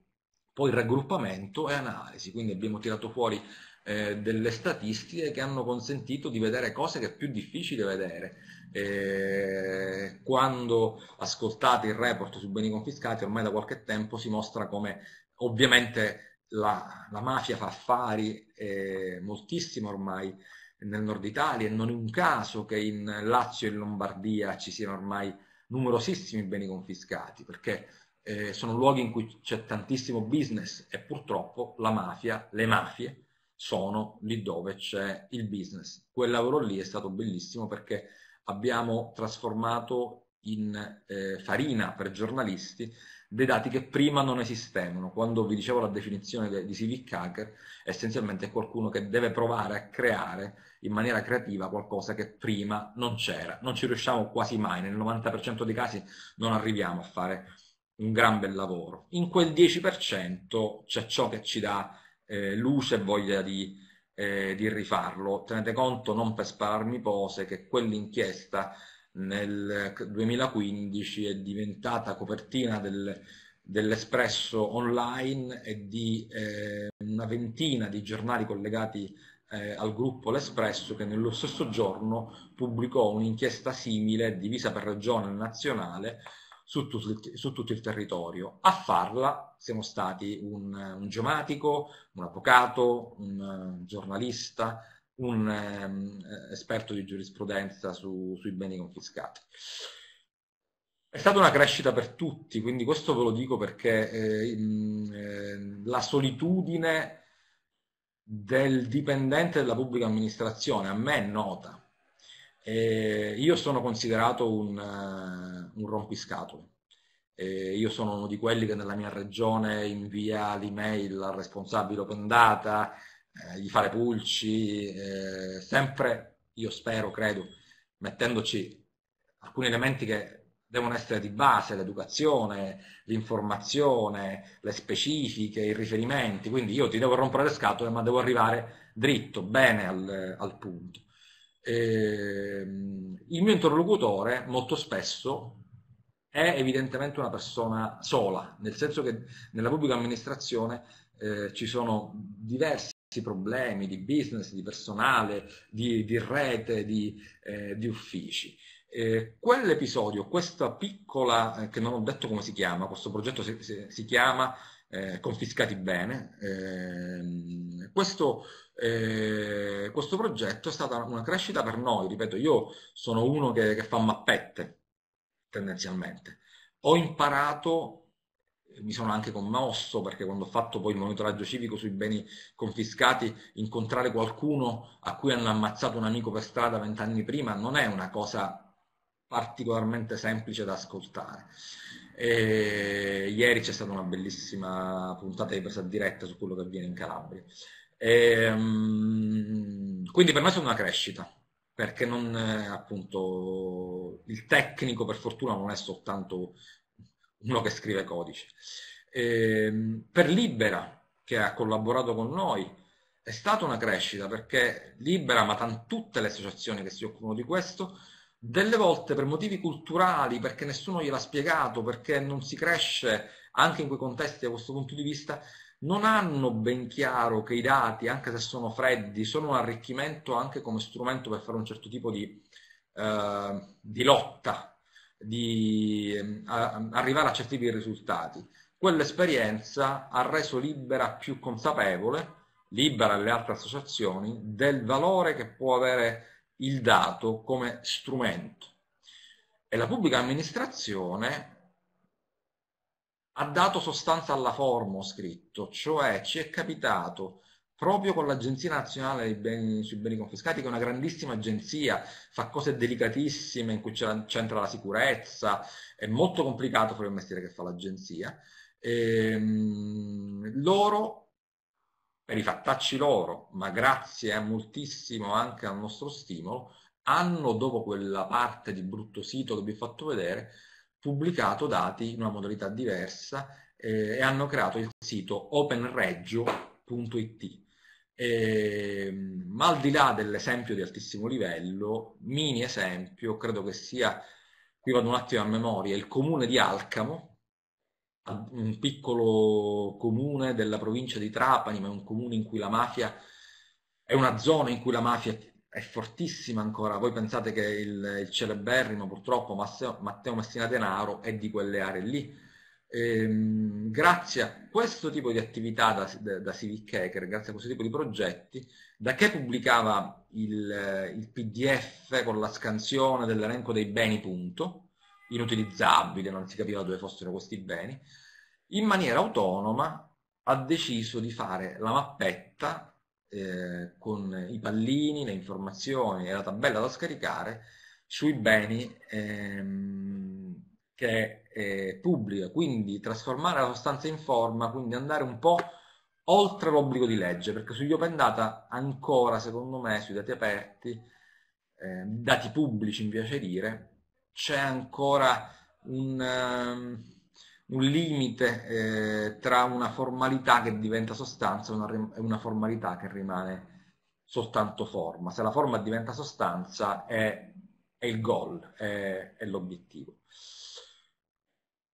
poi raggruppamento e analisi, quindi abbiamo tirato fuori eh, delle statistiche che hanno consentito di vedere cose che è più difficile vedere. Eh, quando ascoltate il report su beni confiscati, ormai da qualche tempo si mostra come ovviamente la, la mafia fa affari eh, moltissimo ormai nel nord Italia e non è un caso che in Lazio e in Lombardia ci siano ormai numerosissimi beni confiscati, perché eh, sono luoghi in cui c'è tantissimo business e purtroppo la mafia, le mafie sono lì dove c'è il business. Quel lavoro lì è stato bellissimo perché abbiamo trasformato in eh, farina per giornalisti dei dati che prima non esistevano. Quando vi dicevo la definizione de di civic hacker, essenzialmente è qualcuno che deve provare a creare in maniera creativa qualcosa che prima non c'era. Non ci riusciamo quasi mai, nel 90% dei casi non arriviamo a fare un gran bel lavoro. In quel 10% c'è ciò che ci dà eh, luce e voglia di, eh, di, rifarlo. Tenete conto, non per spararmi pose, che quell'inchiesta nel 2015 eh, è diventata copertina del, dell'Espresso online e di eh, una ventina di giornali collegati eh, al gruppo L'Espresso che nello stesso giorno pubblicò un'inchiesta simile divisa per regione nazionale su, tut- su tutto il territorio. A farla siamo stati un, un geomatico, un avvocato, un giornalista, un um, esperto di giurisprudenza su, sui beni confiscati. È stata una crescita per tutti, quindi questo ve lo dico perché eh, in, ehm, la solitudine del dipendente della pubblica amministrazione a me è nota, eh, io sono considerato un, uh, un rompiscatole. Eh, io sono uno di quelli che nella mia regione invia l'email al responsabile open data, eh, gli fa le pulci, eh, sempre, io spero, credo, mettendoci alcuni elementi che devono essere di base, l'educazione, l'informazione, le specifiche, i riferimenti, quindi io ti devo rompere le scatole ma devo arrivare dritto, bene al, al punto eh, il mio interlocutore molto spesso è evidentemente una persona sola, nel senso che nella pubblica amministrazione eh, ci sono diversi problemi di business, di personale, di, di rete, di, eh, di uffici. Eh, quell'episodio, questa piccola, eh, che non ho detto come si chiama, questo progetto si, si, si chiama eh, Confiscati Bene, ehm, questo eh, questo progetto è stata una crescita per noi. Ripeto, io sono uno che, che fa mappette tendenzialmente. Ho imparato mi sono anche commosso perché quando ho fatto poi il monitoraggio civico sui beni confiscati, incontrare qualcuno a cui hanno ammazzato un amico per strada vent'anni prima non è una cosa particolarmente semplice da ascoltare. E eh, ieri c'è stata una bellissima puntata di presa diretta su quello che avviene in Calabria. E, ehm, quindi per me sono una crescita, perché non, eh, appunto, il tecnico per fortuna non è soltanto uno che scrive codice. E, ehm, per Libera, che ha collaborato con noi, è stata una crescita perché Libera, ma tutte le associazioni che si occupano di questo, delle volte per motivi culturali, perché nessuno gliel'ha spiegato, perché non si cresce anche in quei contesti da questo punto di vista, non hanno ben chiaro che i dati, anche se sono freddi, sono un arricchimento anche come strumento per fare un certo tipo di, eh, di lotta, di eh, arrivare a certi tipi di risultati. Quell'esperienza ha reso libera più consapevole, libera le altre associazioni, del valore che può avere il dato come strumento. E la pubblica amministrazione ha dato sostanza alla forma, ho scritto, cioè ci è capitato proprio con l'Agenzia Nazionale beni, sui Beni Confiscati, che è una grandissima agenzia, fa cose delicatissime in cui c'entra la sicurezza, è molto complicato fare il mestiere che fa l'agenzia. Ehm, loro, per i fattacci loro, ma grazie moltissimo anche al nostro stimolo, hanno, dopo quella parte di brutto sito che vi ho fatto vedere, pubblicato dati in una modalità diversa eh, e hanno creato il sito openreggio.it. Ehm, ma al di là dell'esempio di altissimo livello, mini esempio, credo che sia, qui vado un attimo a memoria, il comune di Alcamo, un piccolo comune della provincia di Trapani, ma è un comune in cui la mafia, è una zona in cui la mafia è fortissima ancora. Voi pensate che il, il celeberrimo, purtroppo, Masseo, Matteo Messina Denaro è di quelle aree lì. Ehm, grazie a questo tipo di attività da, da, da, Civic Hacker, grazie a questo tipo di progetti, da che pubblicava il, il PDF con la scansione dell'elenco dei beni, punto, inutilizzabile, non si capiva dove fossero questi beni, in maniera autonoma ha deciso di fare la mappetta eh, con i pallini, le informazioni e la tabella da scaricare sui beni ehm, che eh, pubblica, quindi trasformare la sostanza in forma, quindi andare un po' oltre l'obbligo di legge, perché sugli open data ancora, secondo me, sui dati aperti, eh, dati pubblici mi piace dire, c'è ancora un... Um, un limite eh, tra una formalità che diventa sostanza e una, una, formalità che rimane soltanto forma. Se la forma diventa sostanza è, è il goal, è, è l'obiettivo.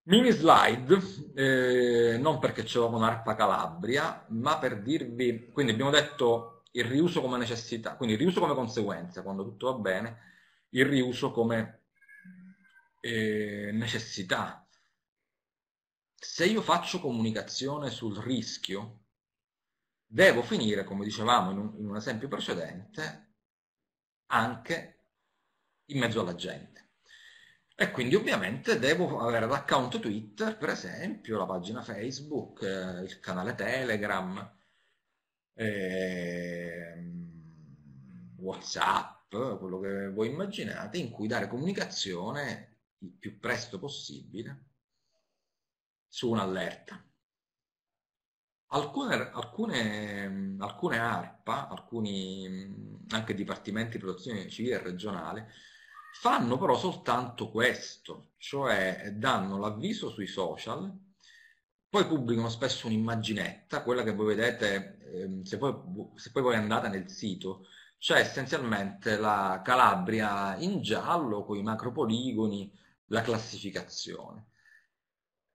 Mini slide, eh, non perché ce l'ho con Arpa Calabria, ma per dirvi, quindi abbiamo detto il riuso come necessità, quindi il riuso come conseguenza, quando tutto va bene, il riuso come eh, necessità, se io faccio comunicazione sul rischio, devo finire, come dicevamo in un, in un esempio precedente, anche in mezzo alla gente. E quindi ovviamente devo avere l'account Twitter, per esempio, la pagina Facebook, eh, il canale Telegram, eh, Whatsapp, quello che voi immaginate, in cui dare comunicazione il più presto possibile su un'allerta. Alcune, alcune, alcune ARPA, alcuni mm, anche dipartimenti di protezione civile regionale, fanno però soltanto questo, cioè danno l'avviso sui social, poi pubblicano spesso un'immaginetta, quella che voi vedete, ehm, se poi, se poi voi andate nel sito, c'è essenzialmente la Calabria in giallo con i macropoligoni, la classificazione.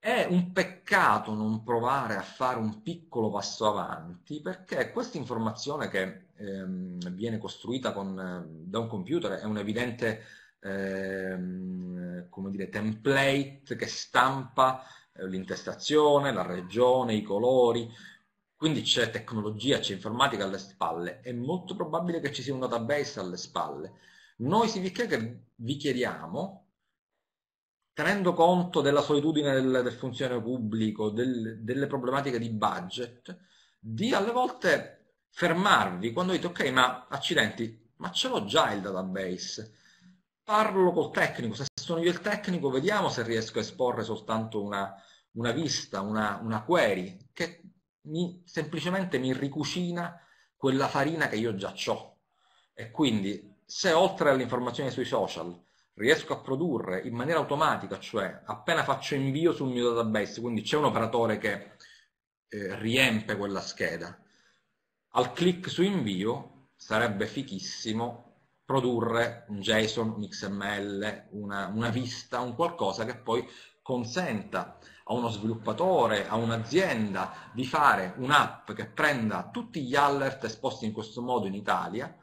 È un peccato non provare a fare un piccolo passo avanti perché questa informazione che ehm, viene costruita con, ehm, da un computer è un evidente ehm, dire, template che stampa eh, l'intestazione, la regione, i colori, quindi c'è tecnologia, c'è informatica alle spalle, è molto probabile che ci sia un database alle spalle. Noi si che vi chiediamo tenendo conto della solitudine del, del funzionario pubblico, del, delle problematiche di budget, di alle volte fermarvi quando dite ok, ma accidenti, ma ce l'ho già il database, parlo col tecnico, se sono io il tecnico vediamo se riesco a esporre soltanto una, una vista, una, una, query, che mi, semplicemente mi ricucina quella farina che io già ho. E quindi se oltre alle informazioni sui social riesco a produrre in maniera automatica, cioè appena faccio invio sul mio database, quindi c'è un operatore che eh, riempie quella scheda, al clic su invio sarebbe fichissimo produrre un JSON, un XML, una, una vista, un qualcosa che poi consenta a uno sviluppatore, a un'azienda di fare un'app che prenda tutti gli alert esposti in questo modo in Italia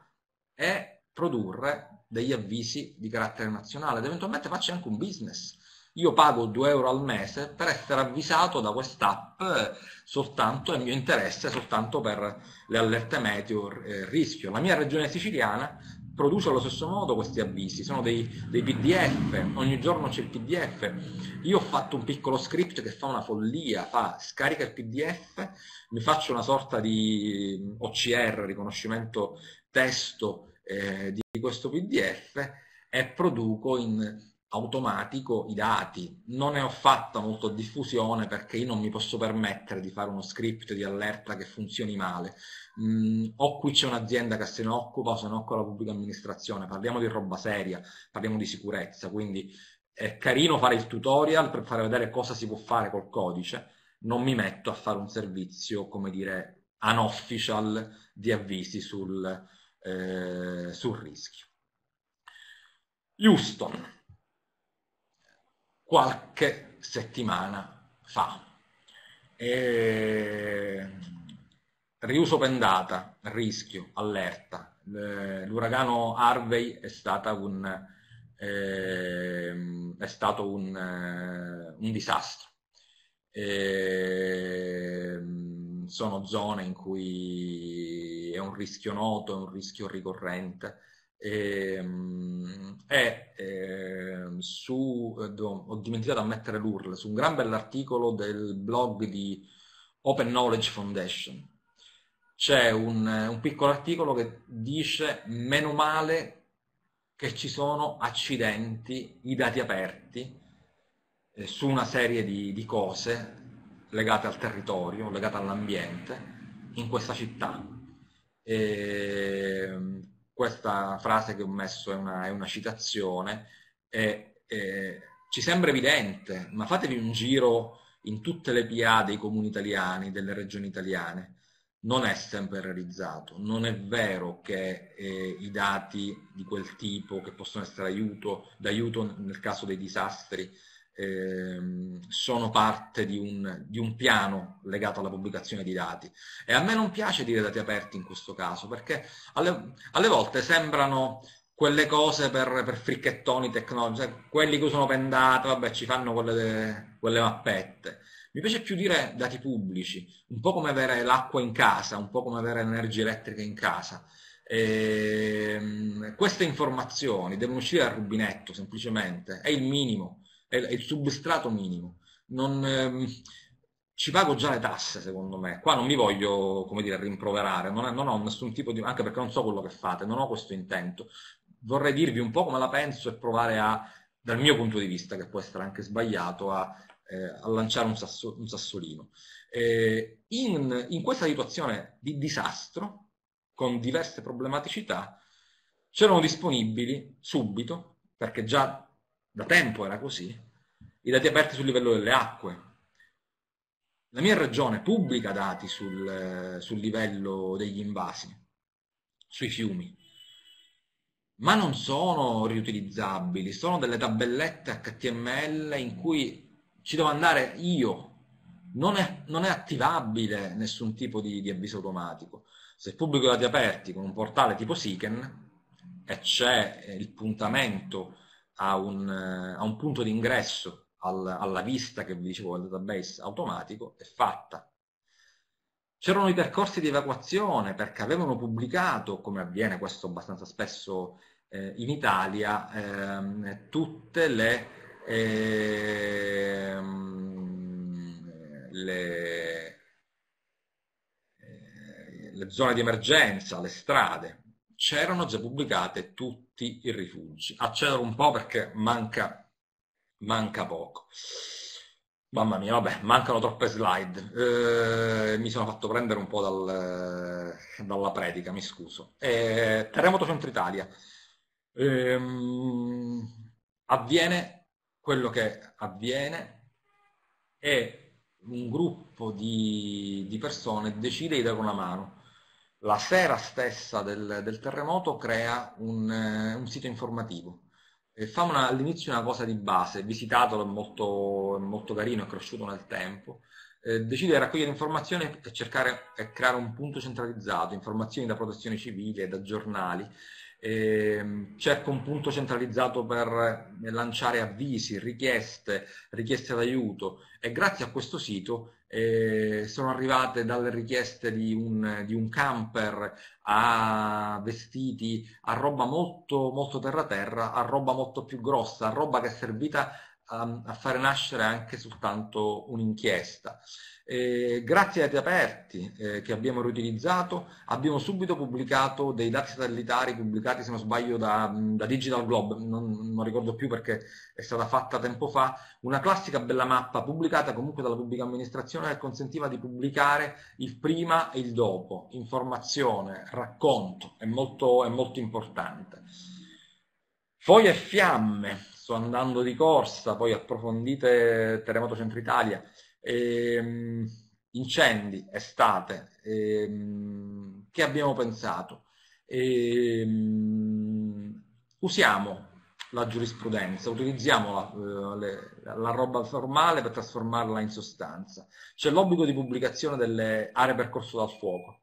e produrre degli avvisi di carattere nazionale ed eventualmente faccio anche un business. Io pago 2 euro al mese per essere avvisato da quest'app eh, soltanto, il mio interesse soltanto per le allerte meteor eh, rischio. La mia regione siciliana produce allo stesso modo questi avvisi, sono dei, dei pdf, ogni giorno c'è il pdf, io ho fatto un piccolo script che fa una follia, fa scarica il pdf, mi faccio una sorta di mm, OCR, riconoscimento testo, eh, di questo PDF e produco in automatico i dati. Non ne ho fatta molto diffusione perché io non mi posso permettere di fare uno script di allerta che funzioni male. Mm, o qui c'è un'azienda che se ne occupa o se ne occupa la pubblica amministrazione. Parliamo di roba seria, parliamo di sicurezza, quindi è carino fare il tutorial per fare vedere cosa si può fare col codice. Non mi metto a fare un servizio, come dire, unofficial di avvisi sul, eh, sul rischio. Houston, qualche settimana fa, e... riuso pendata, rischio, allerta. Eh, l'uragano Harvey è, stata un, eh, è stato un, eh, un disastro. E... Eh, sono zone in cui è un rischio noto, è un rischio ricorrente. E, e, e su, eh, ho dimenticato a mettere l'URL, su un gran bell'articolo del blog di Open Knowledge Foundation c'è un, un piccolo articolo che dice meno male che ci sono accidenti, i dati aperti eh, su una serie di, di cose legate al territorio, legate all'ambiente in questa città e ehm, questa frase che ho messo è una, è una citazione, e, e, ci sembra evidente, ma fatevi un giro in tutte le PA dei comuni italiani, delle regioni italiane, non è sempre realizzato, non è vero che eh, i dati di quel tipo che possono essere aiuto, d'aiuto nel caso dei disastri, Ehm, sono parte di un, di un, piano legato alla pubblicazione di dati. E a me non piace dire dati aperti in questo caso, perché alle, alle volte sembrano quelle cose per, per fricchettoni tecnologici, quelli che usano pendata, vabbè, ci fanno quelle, quelle mappette. Mi piace più dire dati pubblici, un po' come avere l'acqua in casa, un po' come avere l'energia elettrica in casa. E ehm, queste informazioni devono uscire dal rubinetto semplicemente, è il minimo è il substrato minimo. Non, ehm, ci pago già le tasse, secondo me. Qua non mi voglio, come dire, rimproverare, non, è, non ho nessun tipo di... anche perché non so quello che fate, non ho questo intento. Vorrei dirvi un po' come la penso e provare a, dal mio punto di vista, che può essere anche sbagliato, a, eh, a lanciare un, sasso, un sassolino. Eh, in, in questa situazione di disastro, con diverse problematicità, c'erano disponibili subito, perché già da tempo era così, i dati aperti sul livello delle acque. La mia regione pubblica dati sul, eh, sul livello degli invasi, sui fiumi, ma non sono riutilizzabili, sono delle tabellette HTML in cui ci devo andare io, non è, non è attivabile nessun tipo di, di avviso automatico. Se pubblico dati aperti con un portale tipo Siken e c'è il puntamento a un, a un punto di ingresso al, alla vista che vi dicevo del database automatico è fatta. C'erano i percorsi di evacuazione perché avevano pubblicato, come avviene questo abbastanza spesso eh, in Italia, ehm, tutte le, ehm, le, eh, le zone di emergenza, le strade c'erano già pubblicate tutti i rifugi. Accelero ah, un po' perché manca, manca poco. Mamma mia, vabbè, mancano troppe slide. Eh, mi sono fatto prendere un po' dal, dalla predica, mi scuso. Eh, terremoto Centro Italia. Eh, avviene quello che avviene e un gruppo di, di persone decide di dare una mano la sera stessa del, del terremoto crea un, eh, un sito informativo. E fa una, all'inizio una cosa di base, visitatelo, è molto, molto carino, è cresciuto nel tempo. Eh, decide di raccogliere informazioni e cercare e creare un punto centralizzato, informazioni da protezione civile, da giornali. Eh, cerca un punto centralizzato per eh, lanciare avvisi, richieste, richieste d'aiuto e grazie a questo sito eh, sono arrivate dalle richieste di un, di un, camper a vestiti, a roba molto, molto terra-terra, a roba molto più grossa, a roba che è servita a, a fare nascere anche soltanto un'inchiesta. Eh, grazie ai dati aperti eh, che abbiamo riutilizzato abbiamo subito pubblicato dei dati satellitari pubblicati se non sbaglio da, da Digital Globe, non, non, ricordo più perché è stata fatta tempo fa, una classica bella mappa pubblicata comunque dalla pubblica amministrazione che consentiva di pubblicare il prima e il dopo, informazione, racconto, è molto, è molto importante. Foglie e fiamme, sto andando di corsa, poi approfondite terremoto centro Italia, ehm, incendi, estate, ehm, che abbiamo pensato? Ehm, usiamo la giurisprudenza, utilizziamo la, eh, le, la, roba formale per trasformarla in sostanza. C'è l'obbligo di pubblicazione delle aree percorso dal fuoco,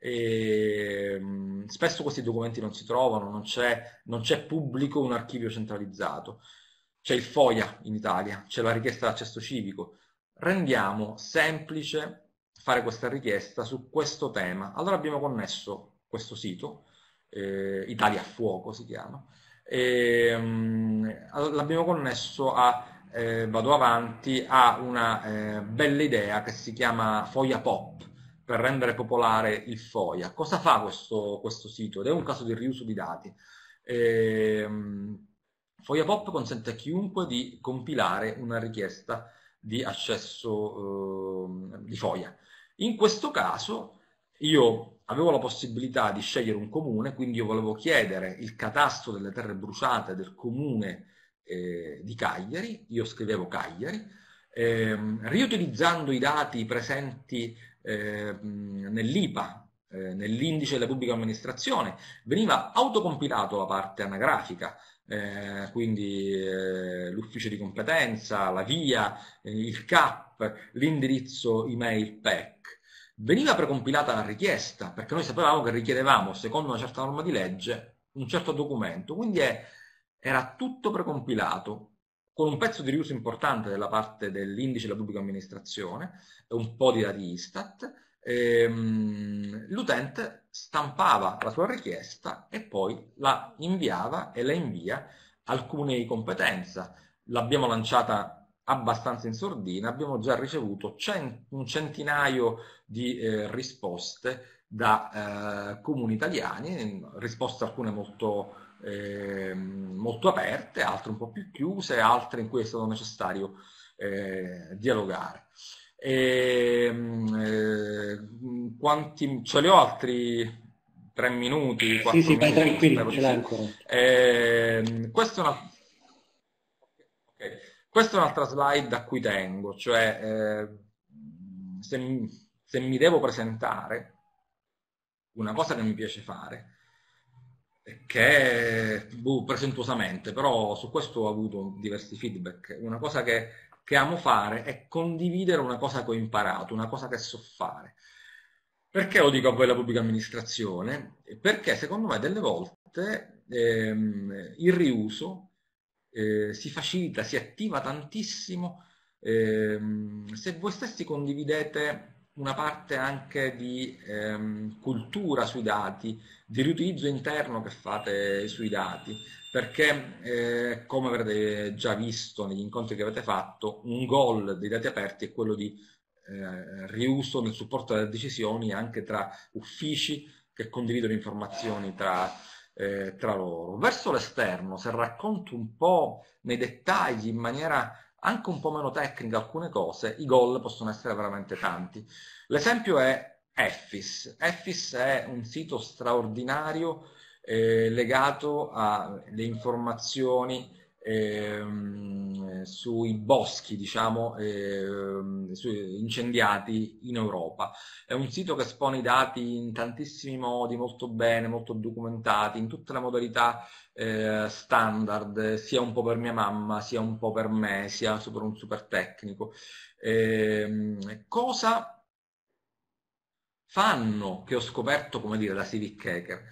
e, mm, spesso questi documenti non si trovano, non c'è, non c'è pubblico un archivio centralizzato. C'è il FOIA in Italia, c'è la richiesta d'accesso civico. Rendiamo semplice fare questa richiesta su questo tema. Allora abbiamo connesso questo sito, eh, Italia a Fuoco si chiama, e, um, l'abbiamo connesso a, eh, vado avanti, a una eh, bella idea che si chiama Foia Pop, per rendere popolare il FOIA. Cosa fa questo, questo sito? Ed è un caso di riuso di dati. Ehm, FOIA POP consente a chiunque di compilare una richiesta di accesso eh, di FOIA. In questo caso io avevo la possibilità di scegliere un comune, quindi io volevo chiedere il catasto delle terre bruciate del comune eh, di Cagliari, io scrivevo Cagliari, eh, riutilizzando i dati presenti eh, nell'IPA, eh, nell'indice della pubblica amministrazione, veniva autocompilato la parte anagrafica, eh, quindi eh, l'ufficio di competenza, la via, eh, il CAP, l'indirizzo email PEC. Veniva precompilata la richiesta, perché noi sapevamo che richiedevamo, secondo una certa norma di legge, un certo documento, quindi è, era tutto precompilato con un pezzo di riuso importante della parte dell'indice della pubblica amministrazione, un po' di dati Istat, ehm, l'utente stampava la sua richiesta e poi la inviava e la invia al Cunei Competenza. L'abbiamo lanciata abbastanza in sordina, abbiamo già ricevuto cent un centinaio di eh, risposte da eh, comuni italiani, risposte alcune molto eh, molto aperte, altre un po' più chiuse, altre in cui è stato necessario eh, dialogare. E, ehm, eh, quanti, ce li ho altri tre minuti? Sì, sì, minuti, tranquillo, ce l'hai ancora. Ehm, questa è una questa è un'altra slide a cui tengo, cioè eh, se, se, mi devo presentare, una cosa che mi piace fare che è boh, presuntuosamente, però su questo ho avuto diversi feedback. Una cosa che, che amo fare è condividere una cosa che ho imparato, una cosa che so fare. Perché lo dico a voi la pubblica amministrazione? Perché secondo me delle volte ehm, il riuso eh, si facilita, si attiva tantissimo ehm, se voi stessi condividete una parte anche di ehm, cultura sui dati, di riutilizzo interno che fate sui dati, perché eh, come avrete già visto negli incontri che avete fatto, un goal dei dati aperti è quello di eh, riuso nel supporto delle decisioni anche tra uffici che condividono informazioni tra, eh, tra loro. Verso l'esterno, se racconto un po' nei dettagli, in maniera anche un po' meno tecnica alcune cose, i gol possono essere veramente tanti. L'esempio è Effis. Effis è un sito straordinario eh, legato alle informazioni ehm, sui boschi, diciamo, ehm, su, incendiati in Europa. È un sito che espone i dati in tantissimi modi, molto bene, molto documentati, in tutte le modalità eh, standard, sia un po' per mia mamma, sia un po' per me, sia per un super tecnico. Eh, cosa fanno che ho scoperto, come dire, la civic hacker?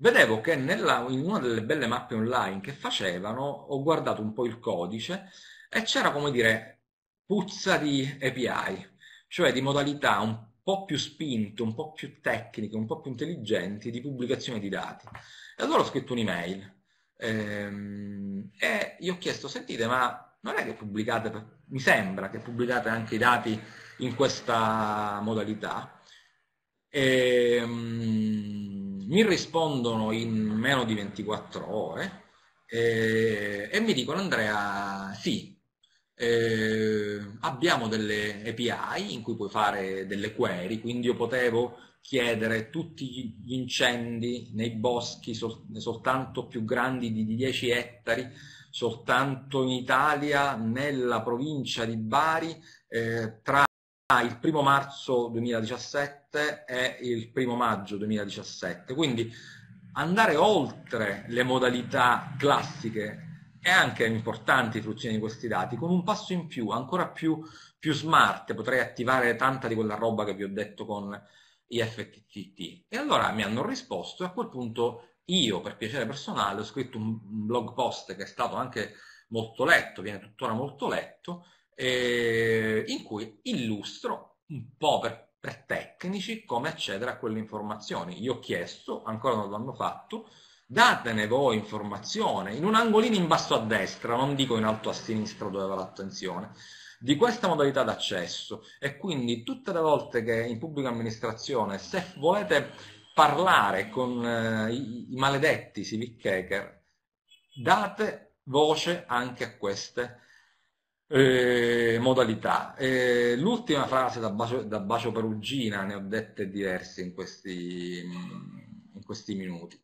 vedevo che nella, in una delle belle mappe online che facevano ho guardato un po' il codice e c'era come dire puzza di API, cioè di modalità un po' più spinte, un po' più tecniche, un po' più intelligenti di pubblicazione di dati. E allora ho scritto un'email ehm, e gli ho chiesto, sentite, ma non è che pubblicate, mi sembra che pubblicate anche i dati in questa modalità. Ehm, mi rispondono in meno di 24 ore eh, e mi dicono Andrea, sì, eh, abbiamo delle API in cui puoi fare delle query, quindi io potevo chiedere tutti gli incendi nei boschi sol soltanto più grandi di 10 ettari, soltanto in Italia, nella provincia di Bari, eh, tra Ah, il primo marzo 2017 e il primo maggio 2017, quindi andare oltre le modalità classiche è anche un'importante fruzione di questi dati, con un passo in più, ancora più, più smart, potrei attivare tanta di quella roba che vi ho detto con i FTTT. E allora mi hanno risposto e a quel punto io, per piacere personale, ho scritto un blog post che è stato anche molto letto, viene tuttora molto letto, eh, in cui illustro un po' per, per tecnici come accedere a quelle informazioni. Io ho chiesto, ancora non l'hanno fatto, datene voi informazione in un angolino in basso a destra, non dico in alto a sinistra dove va l'attenzione, di questa modalità d'accesso e quindi tutte le volte che in pubblica amministrazione, se volete parlare con eh, i, i maledetti civic hacker, date voce anche a queste informazioni. Eh, modalità. Eh, l'ultima frase da bacio, da bacio Perugina, ne ho dette diverse in questi, mm, in questi minuti.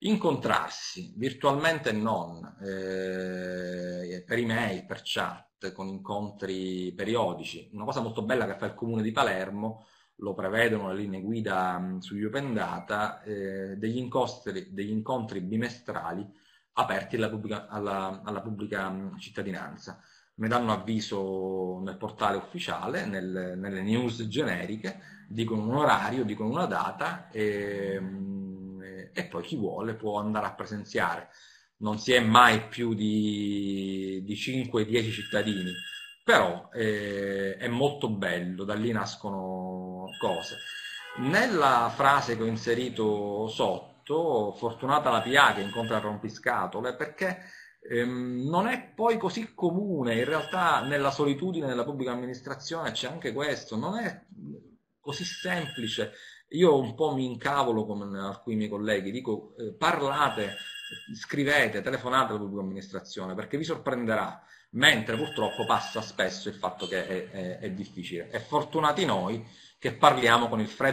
Incontrarsi, virtualmente e non, eh, per email, per chat, con incontri periodici. Una cosa molto bella che fa il comune di Palermo, lo prevedono le linee guida mh, mm, sugli open data, eh, degli incontri, degli incontri bimestrali aperti alla pubblica, alla, alla pubblica mm, cittadinanza me danno avviso nel portale ufficiale, nel, nelle news generiche, dicono un orario, dicono una data e, e, poi chi vuole può andare a presenziare. Non si è mai più di, di 5-10 cittadini, però eh, è molto bello, da lì nascono cose. Nella frase che ho inserito sotto, fortunata la PA che incontra il rompiscatole, perché Ehm, non è poi così comune, in realtà nella solitudine della pubblica amministrazione c'è anche questo, non è così semplice. Io un po' mi incavolo con alcuni miei colleghi, dico eh, parlate, scrivete, telefonate alla pubblica amministrazione perché vi sorprenderà, mentre purtroppo passa spesso il fatto che è, è, è difficile. E fortunati noi che parliamo con il freddo.